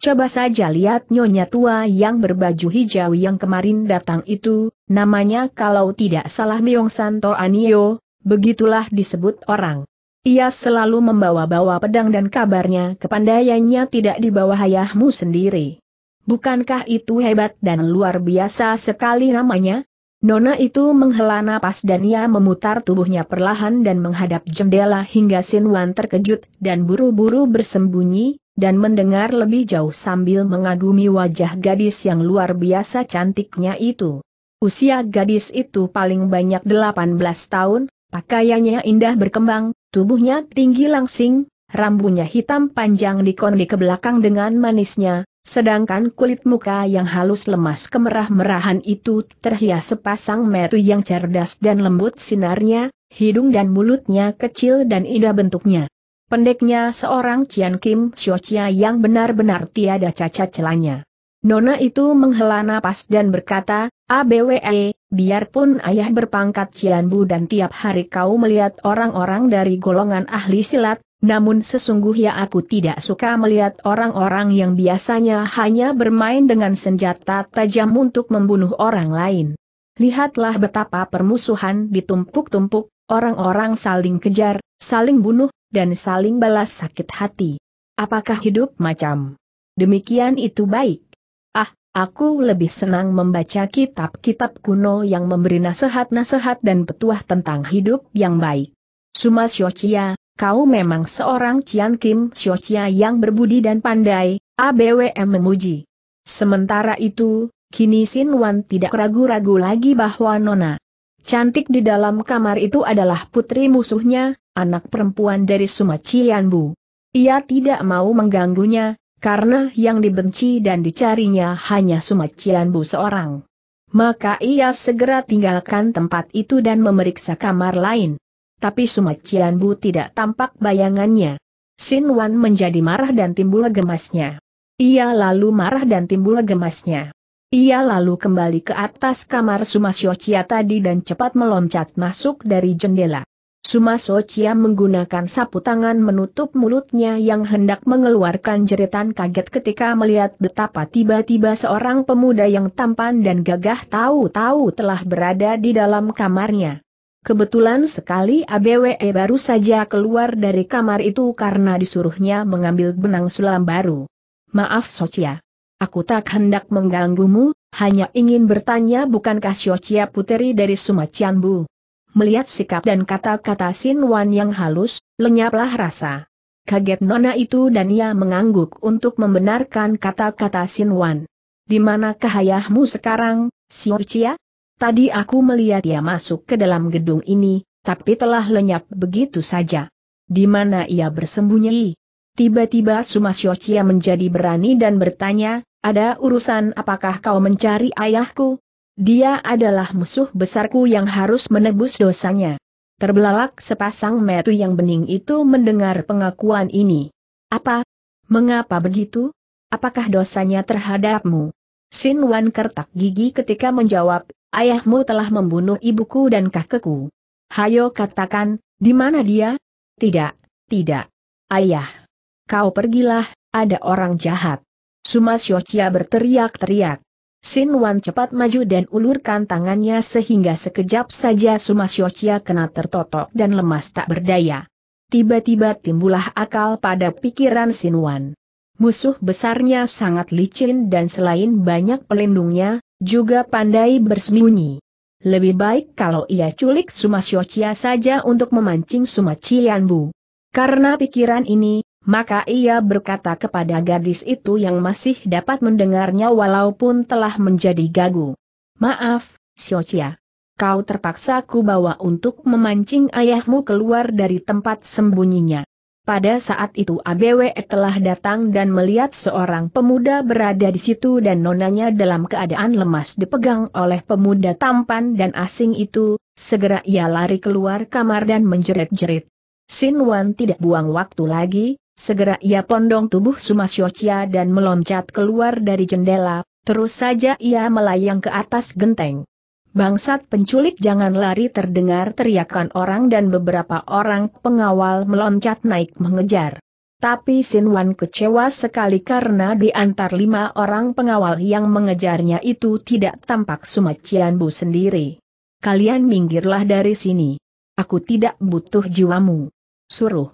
Coba saja lihat nyonya tua yang berbaju hijau yang kemarin datang itu, namanya kalau tidak salah Myong Santo Anio, begitulah disebut orang. Ia selalu membawa-bawa pedang dan kabarnya kepandaiannya tidak di bawah ayahmu sendiri. Bukankah itu hebat dan luar biasa sekali namanya? Nona itu menghela napas dan ia memutar tubuhnya perlahan dan menghadap jendela hingga Wan terkejut dan buru-buru bersembunyi, dan mendengar lebih jauh sambil mengagumi wajah gadis yang luar biasa cantiknya itu. Usia gadis itu paling banyak 18 tahun, Pakaiannya indah berkembang, tubuhnya tinggi langsing, rambutnya hitam panjang dikondi ke belakang dengan manisnya, sedangkan kulit muka yang halus lemas kemerah-merahan itu terhias sepasang metu yang cerdas dan lembut sinarnya, hidung dan mulutnya kecil dan indah bentuknya. Pendeknya seorang Cian Kim Xiao yang benar-benar tiada cacat celanya. Nona itu menghela napas dan berkata, ABWE, biarpun ayah berpangkat Cianbu dan tiap hari kau melihat orang-orang dari golongan ahli silat, namun sesungguhnya aku tidak suka melihat orang-orang yang biasanya hanya bermain dengan senjata tajam untuk membunuh orang lain. Lihatlah betapa permusuhan ditumpuk-tumpuk, orang-orang saling kejar, saling bunuh, dan saling balas sakit hati. Apakah hidup macam demikian itu baik? Aku lebih senang membaca kitab-kitab kuno yang memberi nasihat-nasihat dan petuah tentang hidup yang baik. Suma Xiochia, kau memang seorang Cian Kim Xiochia yang berbudi dan pandai, ABWM memuji. Sementara itu, kini Sin Wan tidak ragu-ragu lagi bahwa Nona cantik di dalam kamar itu adalah putri musuhnya, anak perempuan dari Suma Cianbu. Ia tidak mau mengganggunya, karena yang dibenci dan dicarinya hanya Sumat Cianbu seorang. Maka ia segera tinggalkan tempat itu dan memeriksa kamar lain. Tapi Sumat Cianbu tidak tampak bayangannya. Sin Wan menjadi marah dan timbul gemasnya. Ia lalu marah dan timbul gemasnya. Ia lalu kembali ke atas kamar Sumasyo tadi dan cepat meloncat masuk dari jendela. Suma Socia menggunakan sapu tangan menutup mulutnya yang hendak mengeluarkan jeritan kaget ketika melihat betapa tiba-tiba seorang pemuda yang tampan dan gagah tahu-tahu telah berada di dalam kamarnya. Kebetulan sekali ABWE baru saja keluar dari kamar itu karena disuruhnya mengambil benang sulam baru. Maaf Socia. Aku tak hendak mengganggumu, hanya ingin bertanya bukankah Socia puteri dari Suma Cianbu? Melihat sikap dan kata-kata Sin Wan yang halus, lenyaplah rasa. Kaget nona itu dan ia mengangguk untuk membenarkan kata-kata Sin Wan. Di mana ayahmu sekarang, Siurcia? Tadi aku melihat ia masuk ke dalam gedung ini, tapi telah lenyap begitu saja. Di mana ia bersembunyi? Tiba-tiba Suma Sumasyocia menjadi berani dan bertanya, ada urusan apakah kau mencari ayahku? Dia adalah musuh besarku yang harus menebus dosanya. Terbelalak sepasang metu yang bening itu mendengar pengakuan ini. Apa? Mengapa begitu? Apakah dosanya terhadapmu? Sin Wan kertak gigi ketika menjawab, ayahmu telah membunuh ibuku dan kakekku. Hayo katakan, di mana dia? Tidak, tidak. Ayah. Kau pergilah, ada orang jahat. Suma Siocia berteriak-teriak. Sin Wan cepat maju dan ulurkan tangannya sehingga sekejap saja Suma Sumasyocia kena tertotok dan lemas tak berdaya. Tiba-tiba timbullah akal pada pikiran Sin Wan. Musuh besarnya sangat licin dan selain banyak pelindungnya, juga pandai bersembunyi. Lebih baik kalau ia culik Suma Sumasyocia saja untuk memancing Suma Bu. Karena pikiran ini, maka ia berkata kepada gadis itu yang masih dapat mendengarnya walaupun telah menjadi gagu. Maaf, Xiochia. Kau terpaksa ku bawa untuk memancing ayahmu keluar dari tempat sembunyinya. Pada saat itu Abwe telah datang dan melihat seorang pemuda berada di situ dan nonanya dalam keadaan lemas dipegang oleh pemuda tampan dan asing itu, segera ia lari keluar kamar dan menjerit-jerit. Sin Wan tidak buang waktu lagi, Segera ia pondong tubuh Sumasyocia dan meloncat keluar dari jendela, terus saja ia melayang ke atas genteng. Bangsat penculik jangan lari terdengar teriakan orang dan beberapa orang pengawal meloncat naik mengejar. Tapi Sin Wan kecewa sekali karena di antar lima orang pengawal yang mengejarnya itu tidak tampak Sumacianbu sendiri. Kalian minggirlah dari sini. Aku tidak butuh jiwamu. Suruh.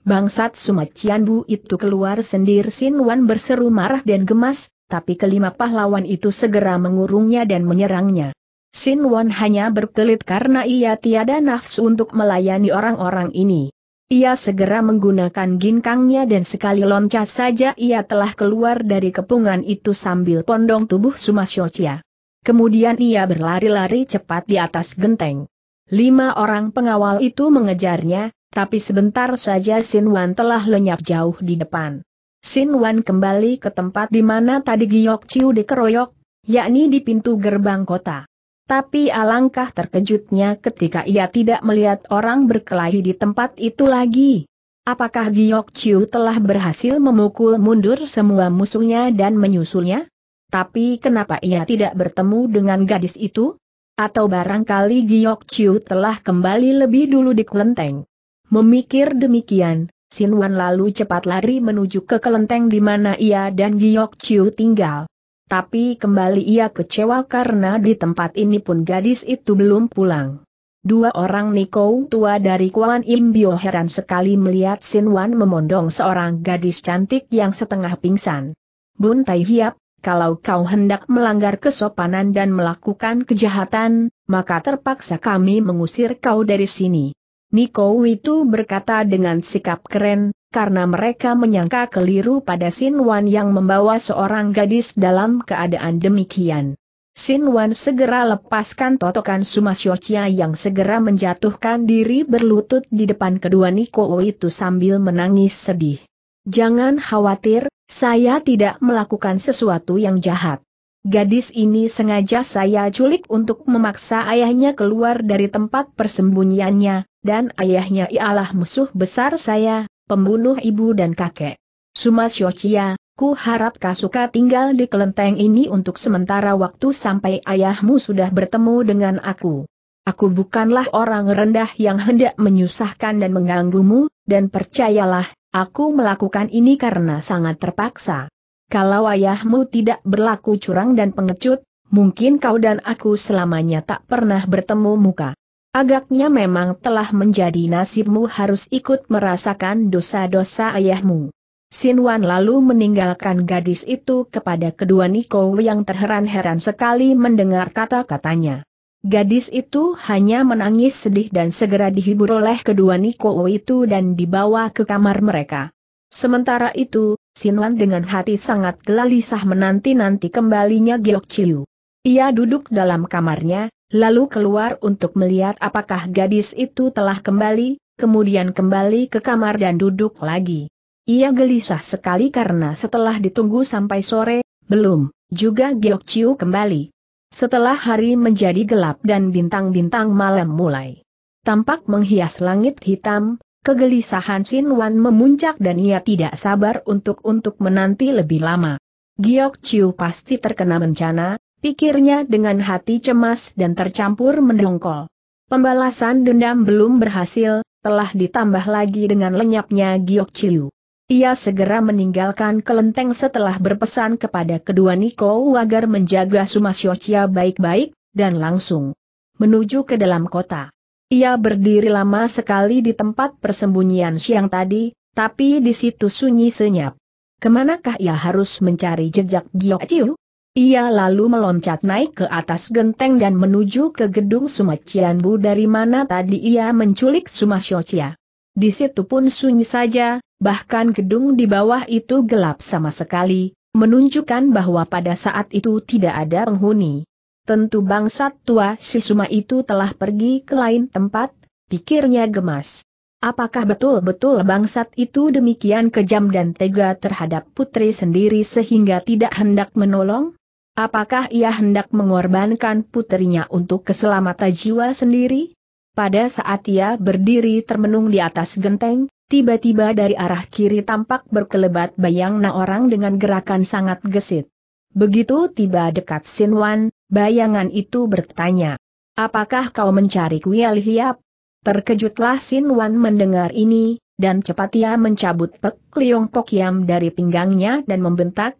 Bangsat Sumat Cianbu itu keluar sendir Wan berseru marah dan gemas, tapi kelima pahlawan itu segera mengurungnya dan menyerangnya. Sin Wan hanya berkelit karena ia tiada nafsu untuk melayani orang-orang ini. Ia segera menggunakan ginkangnya dan sekali loncat saja ia telah keluar dari kepungan itu sambil pondong tubuh Sumasyocia. Kemudian ia berlari-lari cepat di atas genteng. Lima orang pengawal itu mengejarnya, tapi sebentar saja Sin Wan telah lenyap jauh di depan. Sin Wan kembali ke tempat di mana tadi Giok Chiu dikeroyok, yakni di pintu gerbang kota. Tapi alangkah terkejutnya ketika ia tidak melihat orang berkelahi di tempat itu lagi. Apakah Giok Chiu telah berhasil memukul mundur semua musuhnya dan menyusulnya? Tapi kenapa ia tidak bertemu dengan gadis itu? Atau barangkali Giok Chiu telah kembali lebih dulu di kelenteng. Memikir demikian, Sin Wan lalu cepat lari menuju ke kelenteng di mana ia dan Giok Chiu tinggal. Tapi kembali ia kecewa karena di tempat ini pun gadis itu belum pulang. Dua orang Niko tua dari Kuan Im Bio heran sekali melihat Sin Wan memondong seorang gadis cantik yang setengah pingsan. Bun Tai Hiap, kalau kau hendak melanggar kesopanan dan melakukan kejahatan, maka terpaksa kami mengusir kau dari sini. Niko itu berkata dengan sikap keren, karena mereka menyangka keliru pada Sin Wan yang membawa seorang gadis dalam keadaan demikian. Sin Wan segera lepaskan totokan Sumasyocia yang segera menjatuhkan diri berlutut di depan kedua Niko itu sambil menangis sedih. Jangan khawatir, saya tidak melakukan sesuatu yang jahat. Gadis ini sengaja saya culik untuk memaksa ayahnya keluar dari tempat persembunyiannya, dan ayahnya ialah musuh besar saya, pembunuh ibu dan kakek. Suma Yochia, ku harap Kasuka tinggal di kelenteng ini untuk sementara waktu sampai ayahmu sudah bertemu dengan aku. Aku bukanlah orang rendah yang hendak menyusahkan dan mengganggumu, dan percayalah, aku melakukan ini karena sangat terpaksa. Kalau ayahmu tidak berlaku curang dan pengecut, mungkin kau dan aku selamanya tak pernah bertemu muka. Agaknya memang telah menjadi nasibmu harus ikut merasakan dosa-dosa ayahmu. Sin Wan lalu meninggalkan gadis itu kepada kedua Niko yang terheran-heran sekali mendengar kata-katanya. Gadis itu hanya menangis sedih dan segera dihibur oleh kedua Niko itu dan dibawa ke kamar mereka. Sementara itu, Sin Wan dengan hati sangat gelisah menanti-nanti kembalinya Giok Chiu. Ia duduk dalam kamarnya, lalu keluar untuk melihat apakah gadis itu telah kembali, kemudian kembali ke kamar dan duduk lagi. Ia gelisah sekali karena setelah ditunggu sampai sore, belum, juga Giok Chiu kembali. Setelah hari menjadi gelap dan bintang-bintang malam mulai tampak menghias langit hitam, kegelisahan Sin Wan memuncak dan ia tidak sabar untuk untuk menanti lebih lama. Giok Chiu pasti terkena bencana, Pikirnya dengan hati cemas dan tercampur mendongkol. Pembalasan dendam belum berhasil, telah ditambah lagi dengan lenyapnya Giok Chiu. Ia segera meninggalkan kelenteng setelah berpesan kepada kedua Niko agar menjaga Sumasyocia baik-baik, dan langsung menuju ke dalam kota. Ia berdiri lama sekali di tempat persembunyian siang tadi, tapi di situ sunyi senyap. Kemanakah ia harus mencari jejak Giok Chiu? Ia lalu meloncat naik ke atas genteng dan menuju ke gedung Sumacianbu dari mana tadi ia menculik Sumasyocia. Di situ pun sunyi saja, bahkan gedung di bawah itu gelap sama sekali, menunjukkan bahwa pada saat itu tidak ada penghuni. Tentu bangsat tua si Suma itu telah pergi ke lain tempat, pikirnya gemas. Apakah betul-betul bangsat itu demikian kejam dan tega terhadap putri sendiri sehingga tidak hendak menolong? Apakah ia hendak mengorbankan putrinya untuk keselamatan jiwa sendiri? Pada saat ia berdiri termenung di atas genteng, tiba-tiba dari arah kiri tampak berkelebat bayang orang dengan gerakan sangat gesit. Begitu tiba dekat Sin Wan, bayangan itu bertanya, Apakah kau mencari kuil Hiap? Terkejutlah Sin Wan mendengar ini, dan cepat ia mencabut pek liong pokyam dari pinggangnya dan membentak,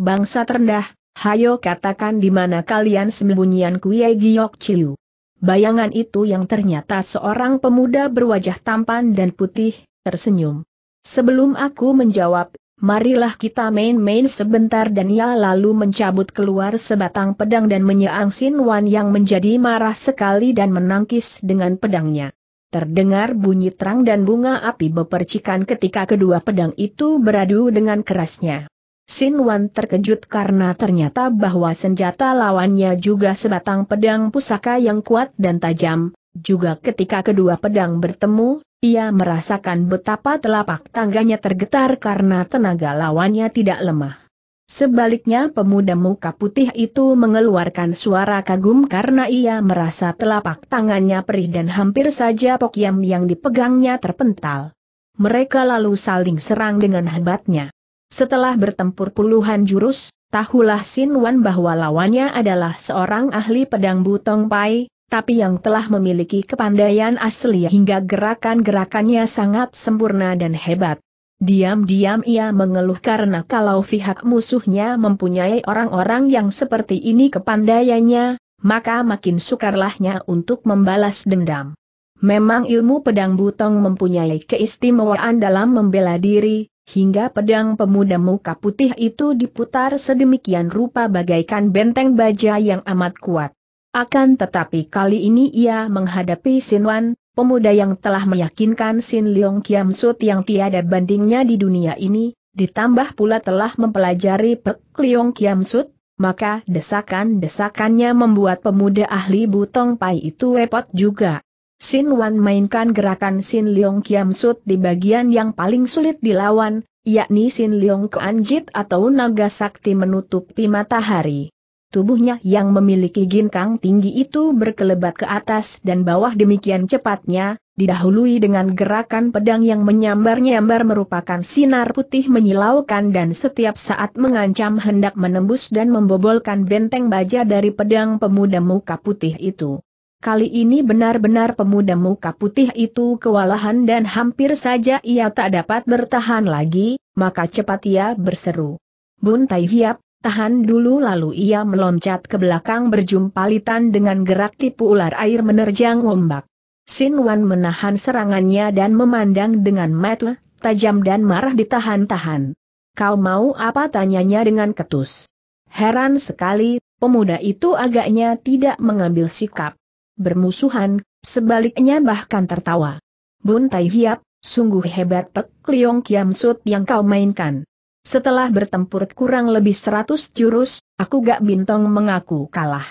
Bangsa terendah, Hayo katakan di mana kalian sembunyian Kuei Giok Chiu. Bayangan itu yang ternyata seorang pemuda berwajah tampan dan putih, tersenyum. Sebelum aku menjawab, marilah kita main-main sebentar dan ia lalu mencabut keluar sebatang pedang dan menyeang Sin Wan yang menjadi marah sekali dan menangkis dengan pedangnya. Terdengar bunyi terang dan bunga api bepercikan ketika kedua pedang itu beradu dengan kerasnya. Sin Wan terkejut karena ternyata bahwa senjata lawannya juga sebatang pedang pusaka yang kuat dan tajam. Juga ketika kedua pedang bertemu, ia merasakan betapa telapak tangganya tergetar karena tenaga lawannya tidak lemah. Sebaliknya pemuda muka putih itu mengeluarkan suara kagum karena ia merasa telapak tangannya perih dan hampir saja pokiam yang dipegangnya terpental. Mereka lalu saling serang dengan hebatnya. Setelah bertempur puluhan jurus, tahulah Sin Wan bahwa lawannya adalah seorang ahli pedang Butong Pai, tapi yang telah memiliki kepandaian asli hingga gerakan-gerakannya sangat sempurna dan hebat. Diam-diam ia mengeluh karena kalau pihak musuhnya mempunyai orang-orang yang seperti ini kepandaiannya, maka makin sukarlahnya untuk membalas dendam. Memang ilmu pedang butong mempunyai keistimewaan dalam membela diri, hingga pedang pemuda muka putih itu diputar sedemikian rupa bagaikan benteng baja yang amat kuat. Akan tetapi kali ini ia menghadapi Sin Wan, pemuda yang telah meyakinkan Sin Leong Kiam Sut yang tiada bandingnya di dunia ini, ditambah pula telah mempelajari Pek Leong Kiam Sut, maka desakan-desakannya membuat pemuda ahli Butong Pai itu repot juga. Sin Wan mainkan gerakan Sin Leong Kiam Sut di bagian yang paling sulit dilawan, yakni Sin Leong Kuanjit atau naga sakti menutupi matahari. Tubuhnya yang memiliki ginkang tinggi itu berkelebat ke atas dan bawah demikian cepatnya, didahului dengan gerakan pedang yang menyambar-nyambar merupakan sinar putih menyilaukan dan setiap saat mengancam hendak menembus dan membobolkan benteng baja dari pedang pemuda muka putih itu. Kali ini benar-benar pemuda muka putih itu kewalahan dan hampir saja ia tak dapat bertahan lagi, maka cepat ia berseru. Bun Tai Hiap, tahan dulu lalu ia meloncat ke belakang berjumpa litan dengan gerak tipu ular air menerjang ombak. Sin Wan menahan serangannya dan memandang dengan mata tajam dan marah ditahan-tahan. Kau mau apa tanyanya dengan ketus. Heran sekali, pemuda itu agaknya tidak mengambil sikap bermusuhan, sebaliknya bahkan tertawa. Bun Tai Hiap, sungguh hebat Pek Liong Kiam Sut yang kau mainkan. Setelah bertempur kurang lebih seratus jurus, aku gak bintong mengaku kalah.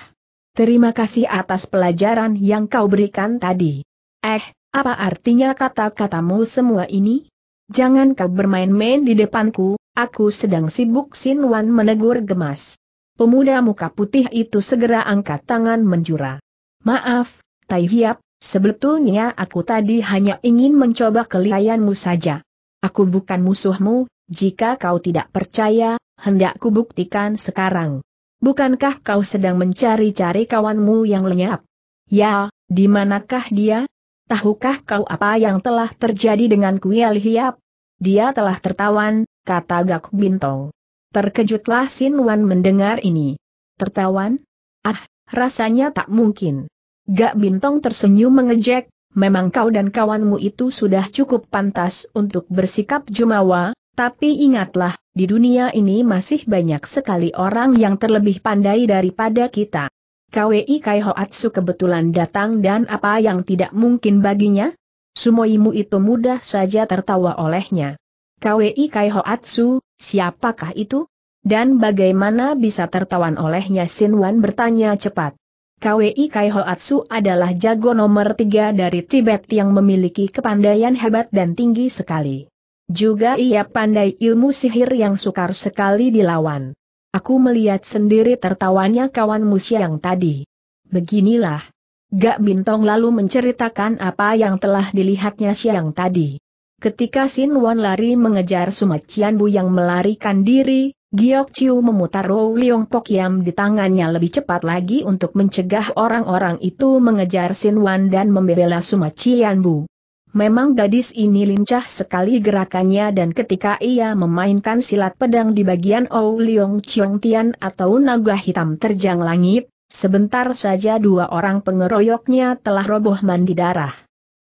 Terima kasih atas pelajaran yang kau berikan tadi. Eh, apa artinya kata-katamu semua ini? Jangan kau bermain-main di depanku, aku sedang sibuk Sin Wan menegur gemas. Pemuda muka putih itu segera angkat tangan menjura. Maaf, Tai Hiap, sebetulnya aku tadi hanya ingin mencoba kelihayanmu saja. Aku bukan musuhmu, jika kau tidak percaya, hendakku buktikan sekarang. Bukankah kau sedang mencari-cari kawanmu yang lenyap? Ya, di manakah dia? Tahukah kau apa yang telah terjadi dengan Kuil Hiap? Dia telah tertawan, kata Gak Bintong. Terkejutlah Sin Wan mendengar ini. Tertawan? Ah, rasanya tak mungkin. Gak Bintong tersenyum mengejek, memang kau dan kawanmu itu sudah cukup pantas untuk bersikap jumawa, tapi ingatlah, di dunia ini masih banyak sekali orang yang terlebih pandai daripada kita. KWI Kai Hoatsu kebetulan datang dan apa yang tidak mungkin baginya? Sumoimu itu mudah saja tertawa olehnya. KWI Kai Hoatsu, siapakah itu? Dan bagaimana bisa tertawan olehnya Sin bertanya cepat. KWI Kai Hoatsu adalah jago nomor tiga dari Tibet yang memiliki kepandaian hebat dan tinggi sekali. Juga ia pandai ilmu sihir yang sukar sekali dilawan. Aku melihat sendiri tertawanya kawan kawanmu yang tadi. Beginilah. Gak Bintong lalu menceritakan apa yang telah dilihatnya siang tadi. Ketika Sin Won lari mengejar Sumacian Bu yang melarikan diri, Giok Chiu memutar Rou Liong Pok di tangannya lebih cepat lagi untuk mencegah orang-orang itu mengejar Sin Wan dan membela Suma Cian Bu. Memang gadis ini lincah sekali gerakannya dan ketika ia memainkan silat pedang di bagian Ou Liong Chiong Tian atau naga hitam terjang langit, sebentar saja dua orang pengeroyoknya telah roboh mandi darah.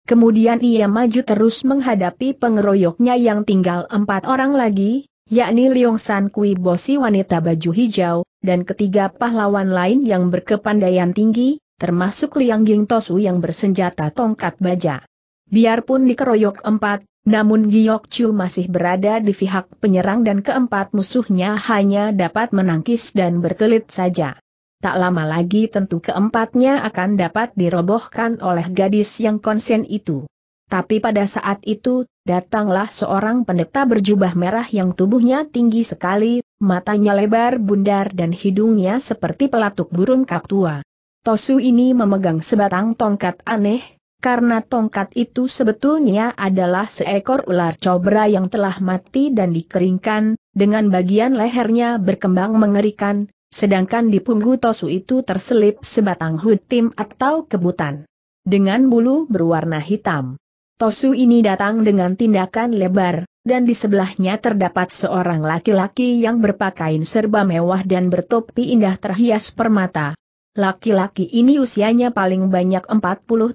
Kemudian ia maju terus menghadapi pengeroyoknya yang tinggal empat orang lagi, yakni Liong San Kui Bosi wanita baju hijau, dan ketiga pahlawan lain yang berkepandaian tinggi, termasuk Liang Ging Tosu yang bersenjata tongkat baja. Biarpun dikeroyok empat, namun Giok Chu masih berada di pihak penyerang dan keempat musuhnya hanya dapat menangkis dan berkelit saja. Tak lama lagi tentu keempatnya akan dapat dirobohkan oleh gadis yang konsen itu. Tapi pada saat itu, datanglah seorang pendeta berjubah merah yang tubuhnya tinggi sekali, matanya lebar bundar dan hidungnya seperti pelatuk burung kaktua. Tosu ini memegang sebatang tongkat aneh, karena tongkat itu sebetulnya adalah seekor ular cobra yang telah mati dan dikeringkan, dengan bagian lehernya berkembang mengerikan, sedangkan di punggung Tosu itu terselip sebatang hutim atau kebutan. Dengan bulu berwarna hitam. Tosu ini datang dengan tindakan lebar, dan di sebelahnya terdapat seorang laki-laki yang berpakaian serba mewah dan bertopi indah terhias permata. Laki-laki ini usianya paling banyak 40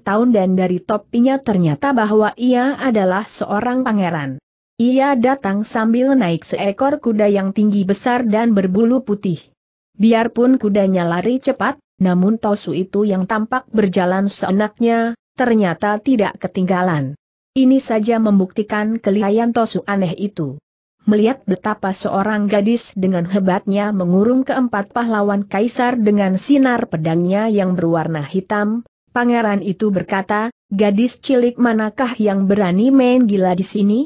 tahun dan dari topinya ternyata bahwa ia adalah seorang pangeran. Ia datang sambil naik seekor kuda yang tinggi besar dan berbulu putih. Biarpun kudanya lari cepat, namun Tosu itu yang tampak berjalan seenaknya, ternyata tidak ketinggalan. Ini saja membuktikan kelihayan Tosu aneh itu. Melihat betapa seorang gadis dengan hebatnya mengurung keempat pahlawan kaisar dengan sinar pedangnya yang berwarna hitam, pangeran itu berkata, gadis cilik manakah yang berani main gila di sini?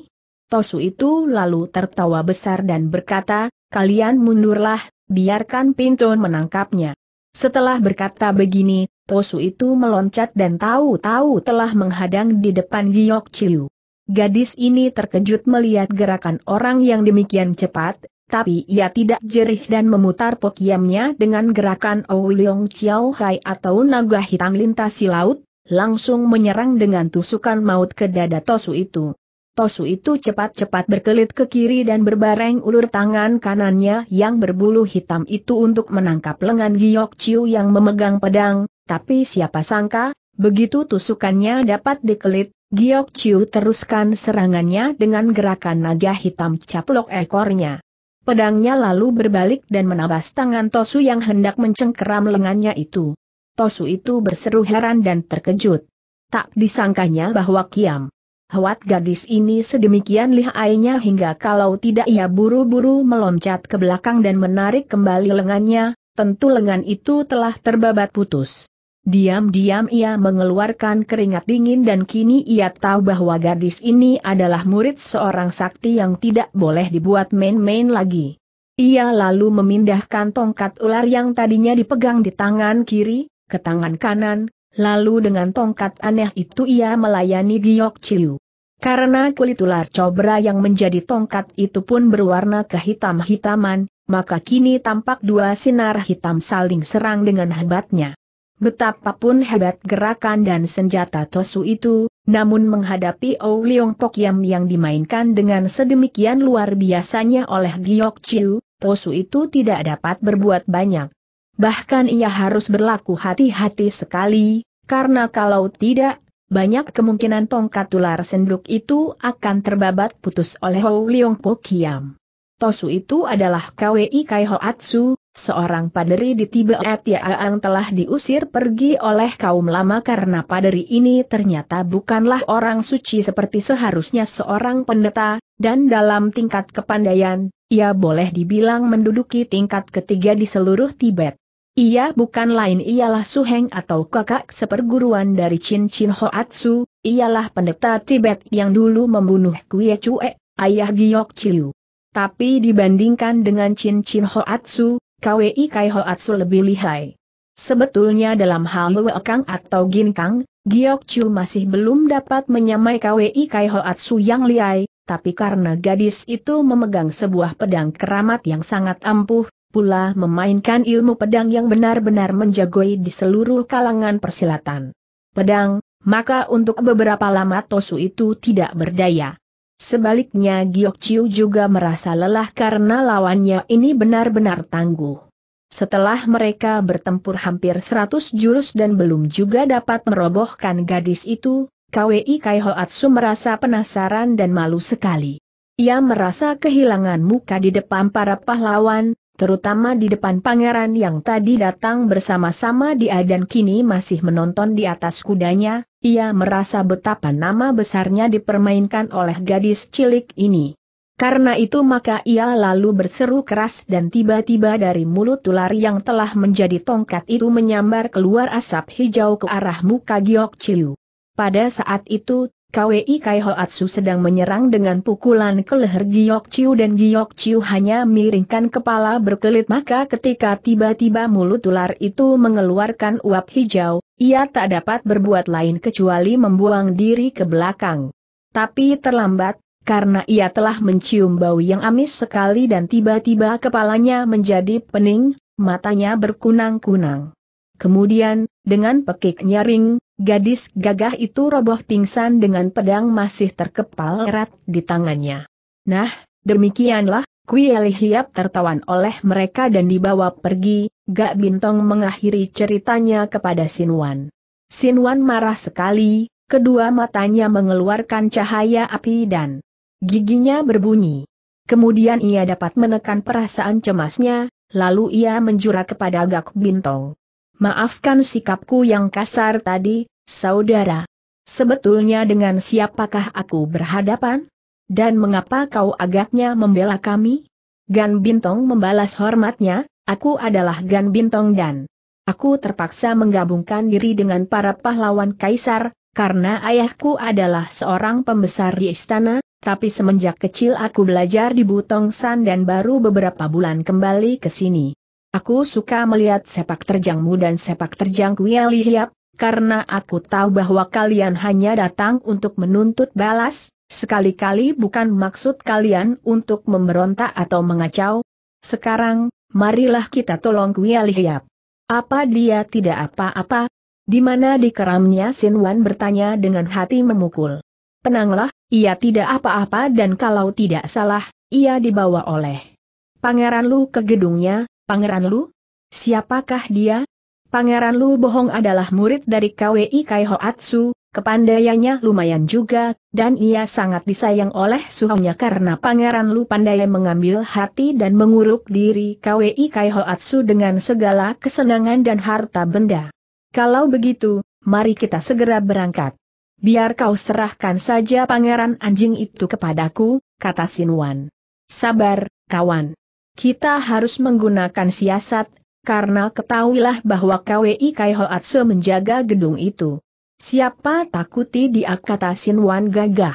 Tosu itu lalu tertawa besar dan berkata, kalian mundurlah, biarkan pintu menangkapnya. Setelah berkata begini, Tosu itu meloncat dan tahu-tahu telah menghadang di depan Giok Chiu. Gadis ini terkejut melihat gerakan orang yang demikian cepat, tapi ia tidak jerih dan memutar pokiamnya dengan gerakan Ouliong Chiao Hai atau naga hitam lintasi laut, langsung menyerang dengan tusukan maut ke dada Tosu itu. Tosu itu cepat-cepat berkelit ke kiri dan berbareng ulur tangan kanannya yang berbulu hitam itu untuk menangkap lengan Giok Chiu yang memegang pedang, tapi siapa sangka, begitu tusukannya dapat dikelit, Giok Chiu teruskan serangannya dengan gerakan naga hitam caplok ekornya. Pedangnya lalu berbalik dan menabas tangan Tosu yang hendak mencengkeram lengannya itu. Tosu itu berseru heran dan terkejut. Tak disangkanya bahwa Kiam. Hewat gadis ini sedemikian lihainya hingga kalau tidak ia buru-buru meloncat ke belakang dan menarik kembali lengannya, tentu lengan itu telah terbabat putus. Diam-diam ia mengeluarkan keringat dingin dan kini ia tahu bahwa gadis ini adalah murid seorang sakti yang tidak boleh dibuat main-main lagi. Ia lalu memindahkan tongkat ular yang tadinya dipegang di tangan kiri, ke tangan kanan, lalu dengan tongkat aneh itu ia melayani Giok Chiu. Karena kulit ular cobra yang menjadi tongkat itu pun berwarna kehitam-hitaman, maka kini tampak dua sinar hitam saling serang dengan hebatnya. Betapapun hebat gerakan dan senjata Tosu itu, namun menghadapi Ou Leong Pokyam yang dimainkan dengan sedemikian luar biasanya oleh Giok Chiu, Tosu itu tidak dapat berbuat banyak. Bahkan ia harus berlaku hati-hati sekali, karena kalau tidak, banyak kemungkinan tongkat tular senduk itu akan terbabat putus oleh Hou Leong Pokyam. Tosu itu adalah KWI Kai Atsu, Seorang paderi di Tibet Tiaang telah diusir pergi oleh kaum lama karena paderi ini ternyata bukanlah orang suci seperti seharusnya seorang pendeta, dan dalam tingkat kepandaian, ia boleh dibilang menduduki tingkat ketiga di seluruh Tibet. Ia bukan lain ialah Suheng atau kakak seperguruan dari Chin Chin Hoatsu, ialah pendeta Tibet yang dulu membunuh Kuya Cue, ayah Giok Chiu. Tapi dibandingkan dengan Chin Chin Hoatsu, KWI Kai Hoatsu lebih lihai. Sebetulnya dalam hal Wekang atau Ginkang, Giok Chu masih belum dapat menyamai KWI Kai Hoatsu yang lihai, tapi karena gadis itu memegang sebuah pedang keramat yang sangat ampuh, pula memainkan ilmu pedang yang benar-benar menjagoi di seluruh kalangan persilatan. Pedang, maka untuk beberapa lama Tosu itu tidak berdaya. Sebaliknya Giok Chiu juga merasa lelah karena lawannya ini benar-benar tangguh. Setelah mereka bertempur hampir 100 jurus dan belum juga dapat merobohkan gadis itu, KWI Kai merasa penasaran dan malu sekali. Ia merasa kehilangan muka di depan para pahlawan, terutama di depan pangeran yang tadi datang bersama-sama dia dan kini masih menonton di atas kudanya, ia merasa betapa nama besarnya dipermainkan oleh gadis cilik ini. Karena itu maka ia lalu berseru keras dan tiba-tiba dari mulut ular yang telah menjadi tongkat itu menyambar keluar asap hijau ke arah muka Giok Chiu. Pada saat itu, KWI Kai Hoatsu sedang menyerang dengan pukulan ke leher Giok Chiu dan Giok Chiu hanya miringkan kepala berkelit maka ketika tiba-tiba mulut ular itu mengeluarkan uap hijau, ia tak dapat berbuat lain kecuali membuang diri ke belakang. Tapi terlambat, karena ia telah mencium bau yang amis sekali dan tiba-tiba kepalanya menjadi pening, matanya berkunang-kunang. Kemudian, dengan pekik nyaring, Gadis gagah itu roboh pingsan dengan pedang masih terkepal erat di tangannya. Nah, demikianlah, Kuieli Hiap tertawan oleh mereka dan dibawa pergi, Gak Bintong mengakhiri ceritanya kepada Sinwan. Sinwan marah sekali, kedua matanya mengeluarkan cahaya api dan giginya berbunyi. Kemudian ia dapat menekan perasaan cemasnya, lalu ia menjura kepada Gak Bintong. Maafkan sikapku yang kasar tadi, saudara. Sebetulnya dengan siapakah aku berhadapan? Dan mengapa kau agaknya membela kami? Gan Bintong membalas hormatnya, aku adalah Gan Bintong dan aku terpaksa menggabungkan diri dengan para pahlawan kaisar, karena ayahku adalah seorang pembesar di istana, tapi semenjak kecil aku belajar di Butong San dan baru beberapa bulan kembali ke sini. Aku suka melihat sepak terjangmu dan sepak terjang Kueli Hiap, karena aku tahu bahwa kalian hanya datang untuk menuntut balas, sekali-kali bukan maksud kalian untuk memberontak atau mengacau. Sekarang, marilah kita tolong Kueli Hiap. Apa dia tidak apa-apa? Di mana di keramnya Sin Wan bertanya dengan hati memukul. Tenanglah, ia tidak apa-apa dan kalau tidak salah, ia dibawa oleh Pangeran Lu ke gedungnya, Pangeran Lu? Siapakah dia? Pangeran Lu Bohong adalah murid dari KWI Kai Hoatsu, kepandaiannya lumayan juga, dan ia sangat disayang oleh suhunya karena Pangeran Lu pandai mengambil hati dan menguruk diri KWI Kai Hoatsu dengan segala kesenangan dan harta benda. Kalau begitu, mari kita segera berangkat. Biar kau serahkan saja pangeran anjing itu kepadaku, kata Sinwan. Sabar, kawan. Kita harus menggunakan siasat, karena ketahuilah bahwa KWI Kai menjaga gedung itu. Siapa takuti dia kata Sinwan gagah.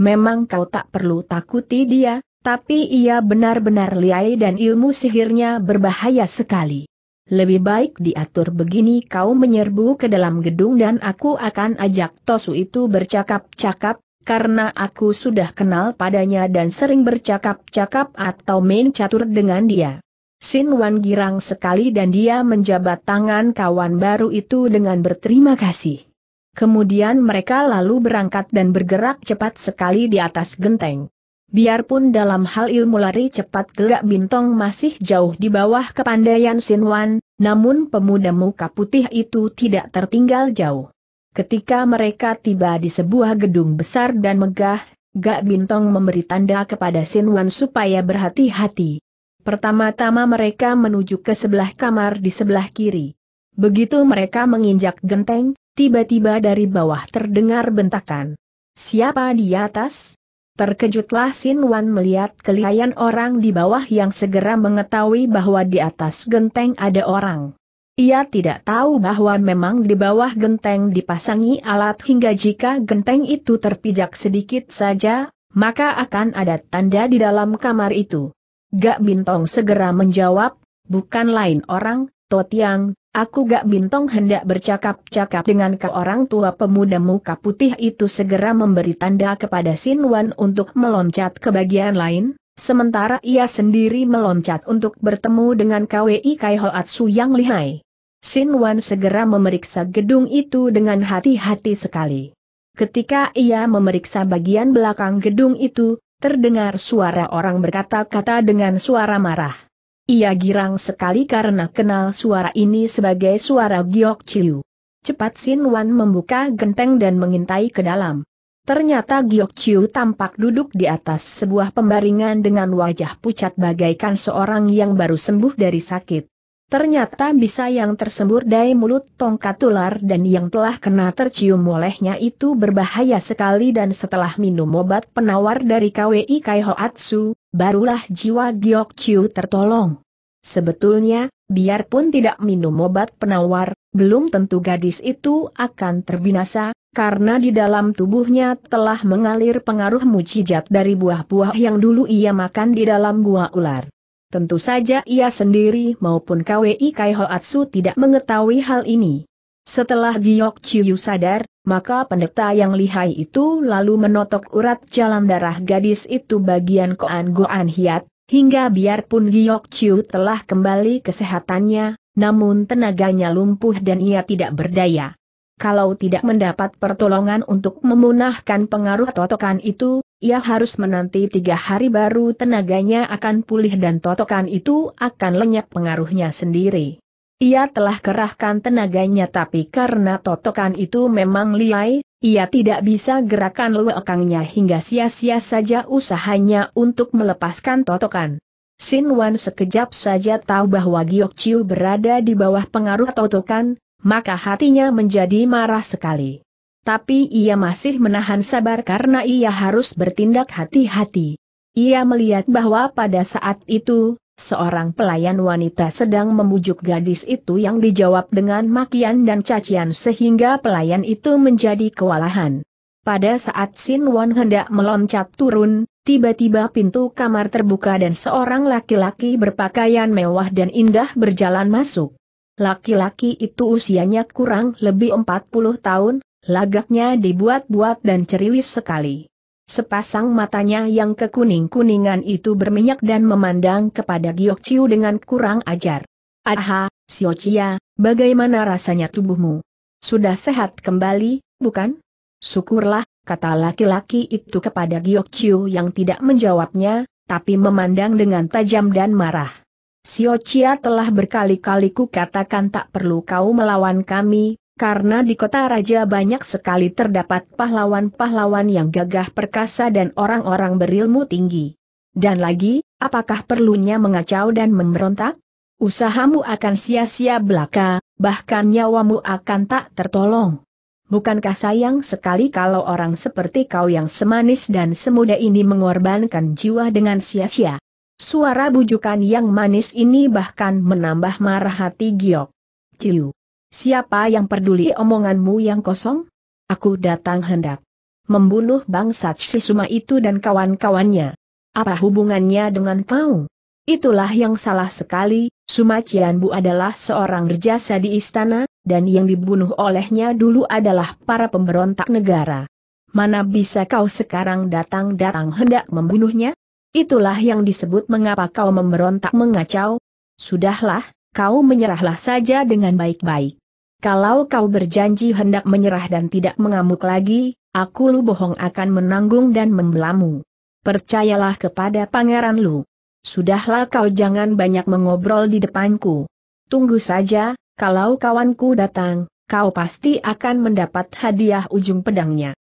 Memang kau tak perlu takuti dia, tapi ia benar-benar liai dan ilmu sihirnya berbahaya sekali. Lebih baik diatur begini kau menyerbu ke dalam gedung dan aku akan ajak Tosu itu bercakap-cakap, karena aku sudah kenal padanya dan sering bercakap-cakap atau main catur dengan dia. Sin Wan girang sekali dan dia menjabat tangan kawan baru itu dengan berterima kasih. Kemudian mereka lalu berangkat dan bergerak cepat sekali di atas genteng. Biarpun dalam hal ilmu lari cepat gelak bintong masih jauh di bawah kepandaian Sin Wan, namun pemuda muka putih itu tidak tertinggal jauh. Ketika mereka tiba di sebuah gedung besar dan megah, Gak Bintong memberi tanda kepada Sin Wan supaya berhati-hati. Pertama-tama mereka menuju ke sebelah kamar di sebelah kiri. Begitu mereka menginjak genteng, tiba-tiba dari bawah terdengar bentakan. Siapa di atas? Terkejutlah Sin Wan melihat kelihayan orang di bawah yang segera mengetahui bahwa di atas genteng ada orang. Ia tidak tahu bahwa memang di bawah genteng dipasangi alat hingga jika genteng itu terpijak sedikit saja, maka akan ada tanda di dalam kamar itu. Gak Bintong segera menjawab, bukan lain orang, Totiang, aku Gak Bintong hendak bercakap-cakap dengan ke orang tua pemuda muka putih itu segera memberi tanda kepada Sin Wan untuk meloncat ke bagian lain, sementara ia sendiri meloncat untuk bertemu dengan KWI Kai Atsu yang lihai. Sin Wan segera memeriksa gedung itu dengan hati-hati sekali. Ketika ia memeriksa bagian belakang gedung itu, terdengar suara orang berkata-kata dengan suara marah. Ia girang sekali karena kenal suara ini sebagai suara Giok Chiu. Cepat Sin Wan membuka genteng dan mengintai ke dalam. Ternyata Giok Chiu tampak duduk di atas sebuah pembaringan dengan wajah pucat bagaikan seorang yang baru sembuh dari sakit. Ternyata bisa yang tersembur dari mulut tongkat ular dan yang telah kena tercium olehnya itu berbahaya sekali dan setelah minum obat penawar dari KWI Kai Hoatsu, barulah jiwa Giok Chiu tertolong. Sebetulnya, biarpun tidak minum obat penawar, belum tentu gadis itu akan terbinasa, karena di dalam tubuhnya telah mengalir pengaruh mujijat dari buah-buah yang dulu ia makan di dalam gua ular. Tentu saja ia sendiri maupun KWI Kai Hoatsu tidak mengetahui hal ini. Setelah Giok Chiyu sadar, maka pendeta yang lihai itu lalu menotok urat jalan darah gadis itu bagian Koan Goan Hiat, hingga biarpun Giok Chiyu telah kembali kesehatannya, namun tenaganya lumpuh dan ia tidak berdaya. Kalau tidak mendapat pertolongan untuk memunahkan pengaruh totokan itu, ia harus menanti tiga hari baru tenaganya akan pulih dan totokan itu akan lenyap pengaruhnya sendiri. Ia telah kerahkan tenaganya tapi karena totokan itu memang liai, ia tidak bisa gerakan lewekangnya hingga sia-sia saja usahanya untuk melepaskan totokan. Sin Wan sekejap saja tahu bahwa Giok Chiu berada di bawah pengaruh totokan, maka hatinya menjadi marah sekali. Tapi ia masih menahan sabar karena ia harus bertindak hati-hati. Ia melihat bahwa pada saat itu, seorang pelayan wanita sedang memujuk gadis itu yang dijawab dengan makian dan cacian sehingga pelayan itu menjadi kewalahan. Pada saat Sin Won hendak meloncat turun, tiba-tiba pintu kamar terbuka dan seorang laki-laki berpakaian mewah dan indah berjalan masuk. Laki-laki itu usianya kurang lebih 40 tahun, Lagaknya dibuat-buat dan ceriwis sekali. Sepasang matanya yang kekuning-kuningan itu berminyak dan memandang kepada Giok Chiu dengan kurang ajar. Aha, Sio Chia, bagaimana rasanya tubuhmu? Sudah sehat kembali, bukan? Syukurlah, kata laki-laki itu kepada Giok Chiu yang tidak menjawabnya, tapi memandang dengan tajam dan marah. Sio Chia telah berkali-kali kukatakan tak perlu kau melawan kami, karena di kota raja banyak sekali terdapat pahlawan-pahlawan yang gagah perkasa dan orang-orang berilmu tinggi. Dan lagi, apakah perlunya mengacau dan memberontak? Usahamu akan sia-sia belaka, bahkan nyawamu akan tak tertolong. Bukankah sayang sekali kalau orang seperti kau yang semanis dan semuda ini mengorbankan jiwa dengan sia-sia? Suara bujukan yang manis ini bahkan menambah marah hati Giok. Ciu. Siapa yang peduli omonganmu yang kosong? Aku datang hendak membunuh bangsa Sisuma itu dan kawan-kawannya. Apa hubungannya dengan kau? Itulah yang salah sekali, Suma Cianbu adalah seorang berjasa di istana, dan yang dibunuh olehnya dulu adalah para pemberontak negara. Mana bisa kau sekarang datang-datang hendak membunuhnya? Itulah yang disebut mengapa kau memberontak mengacau. Sudahlah, kau menyerahlah saja dengan baik-baik. Kalau kau berjanji hendak menyerah dan tidak mengamuk lagi, aku Lu Bohong akan menanggung dan membelamu. Percayalah kepada Pangeran Lu. Sudahlah kau jangan banyak mengobrol di depanku. Tunggu saja, kalau kawanku datang, kau pasti akan mendapat hadiah ujung pedangnya.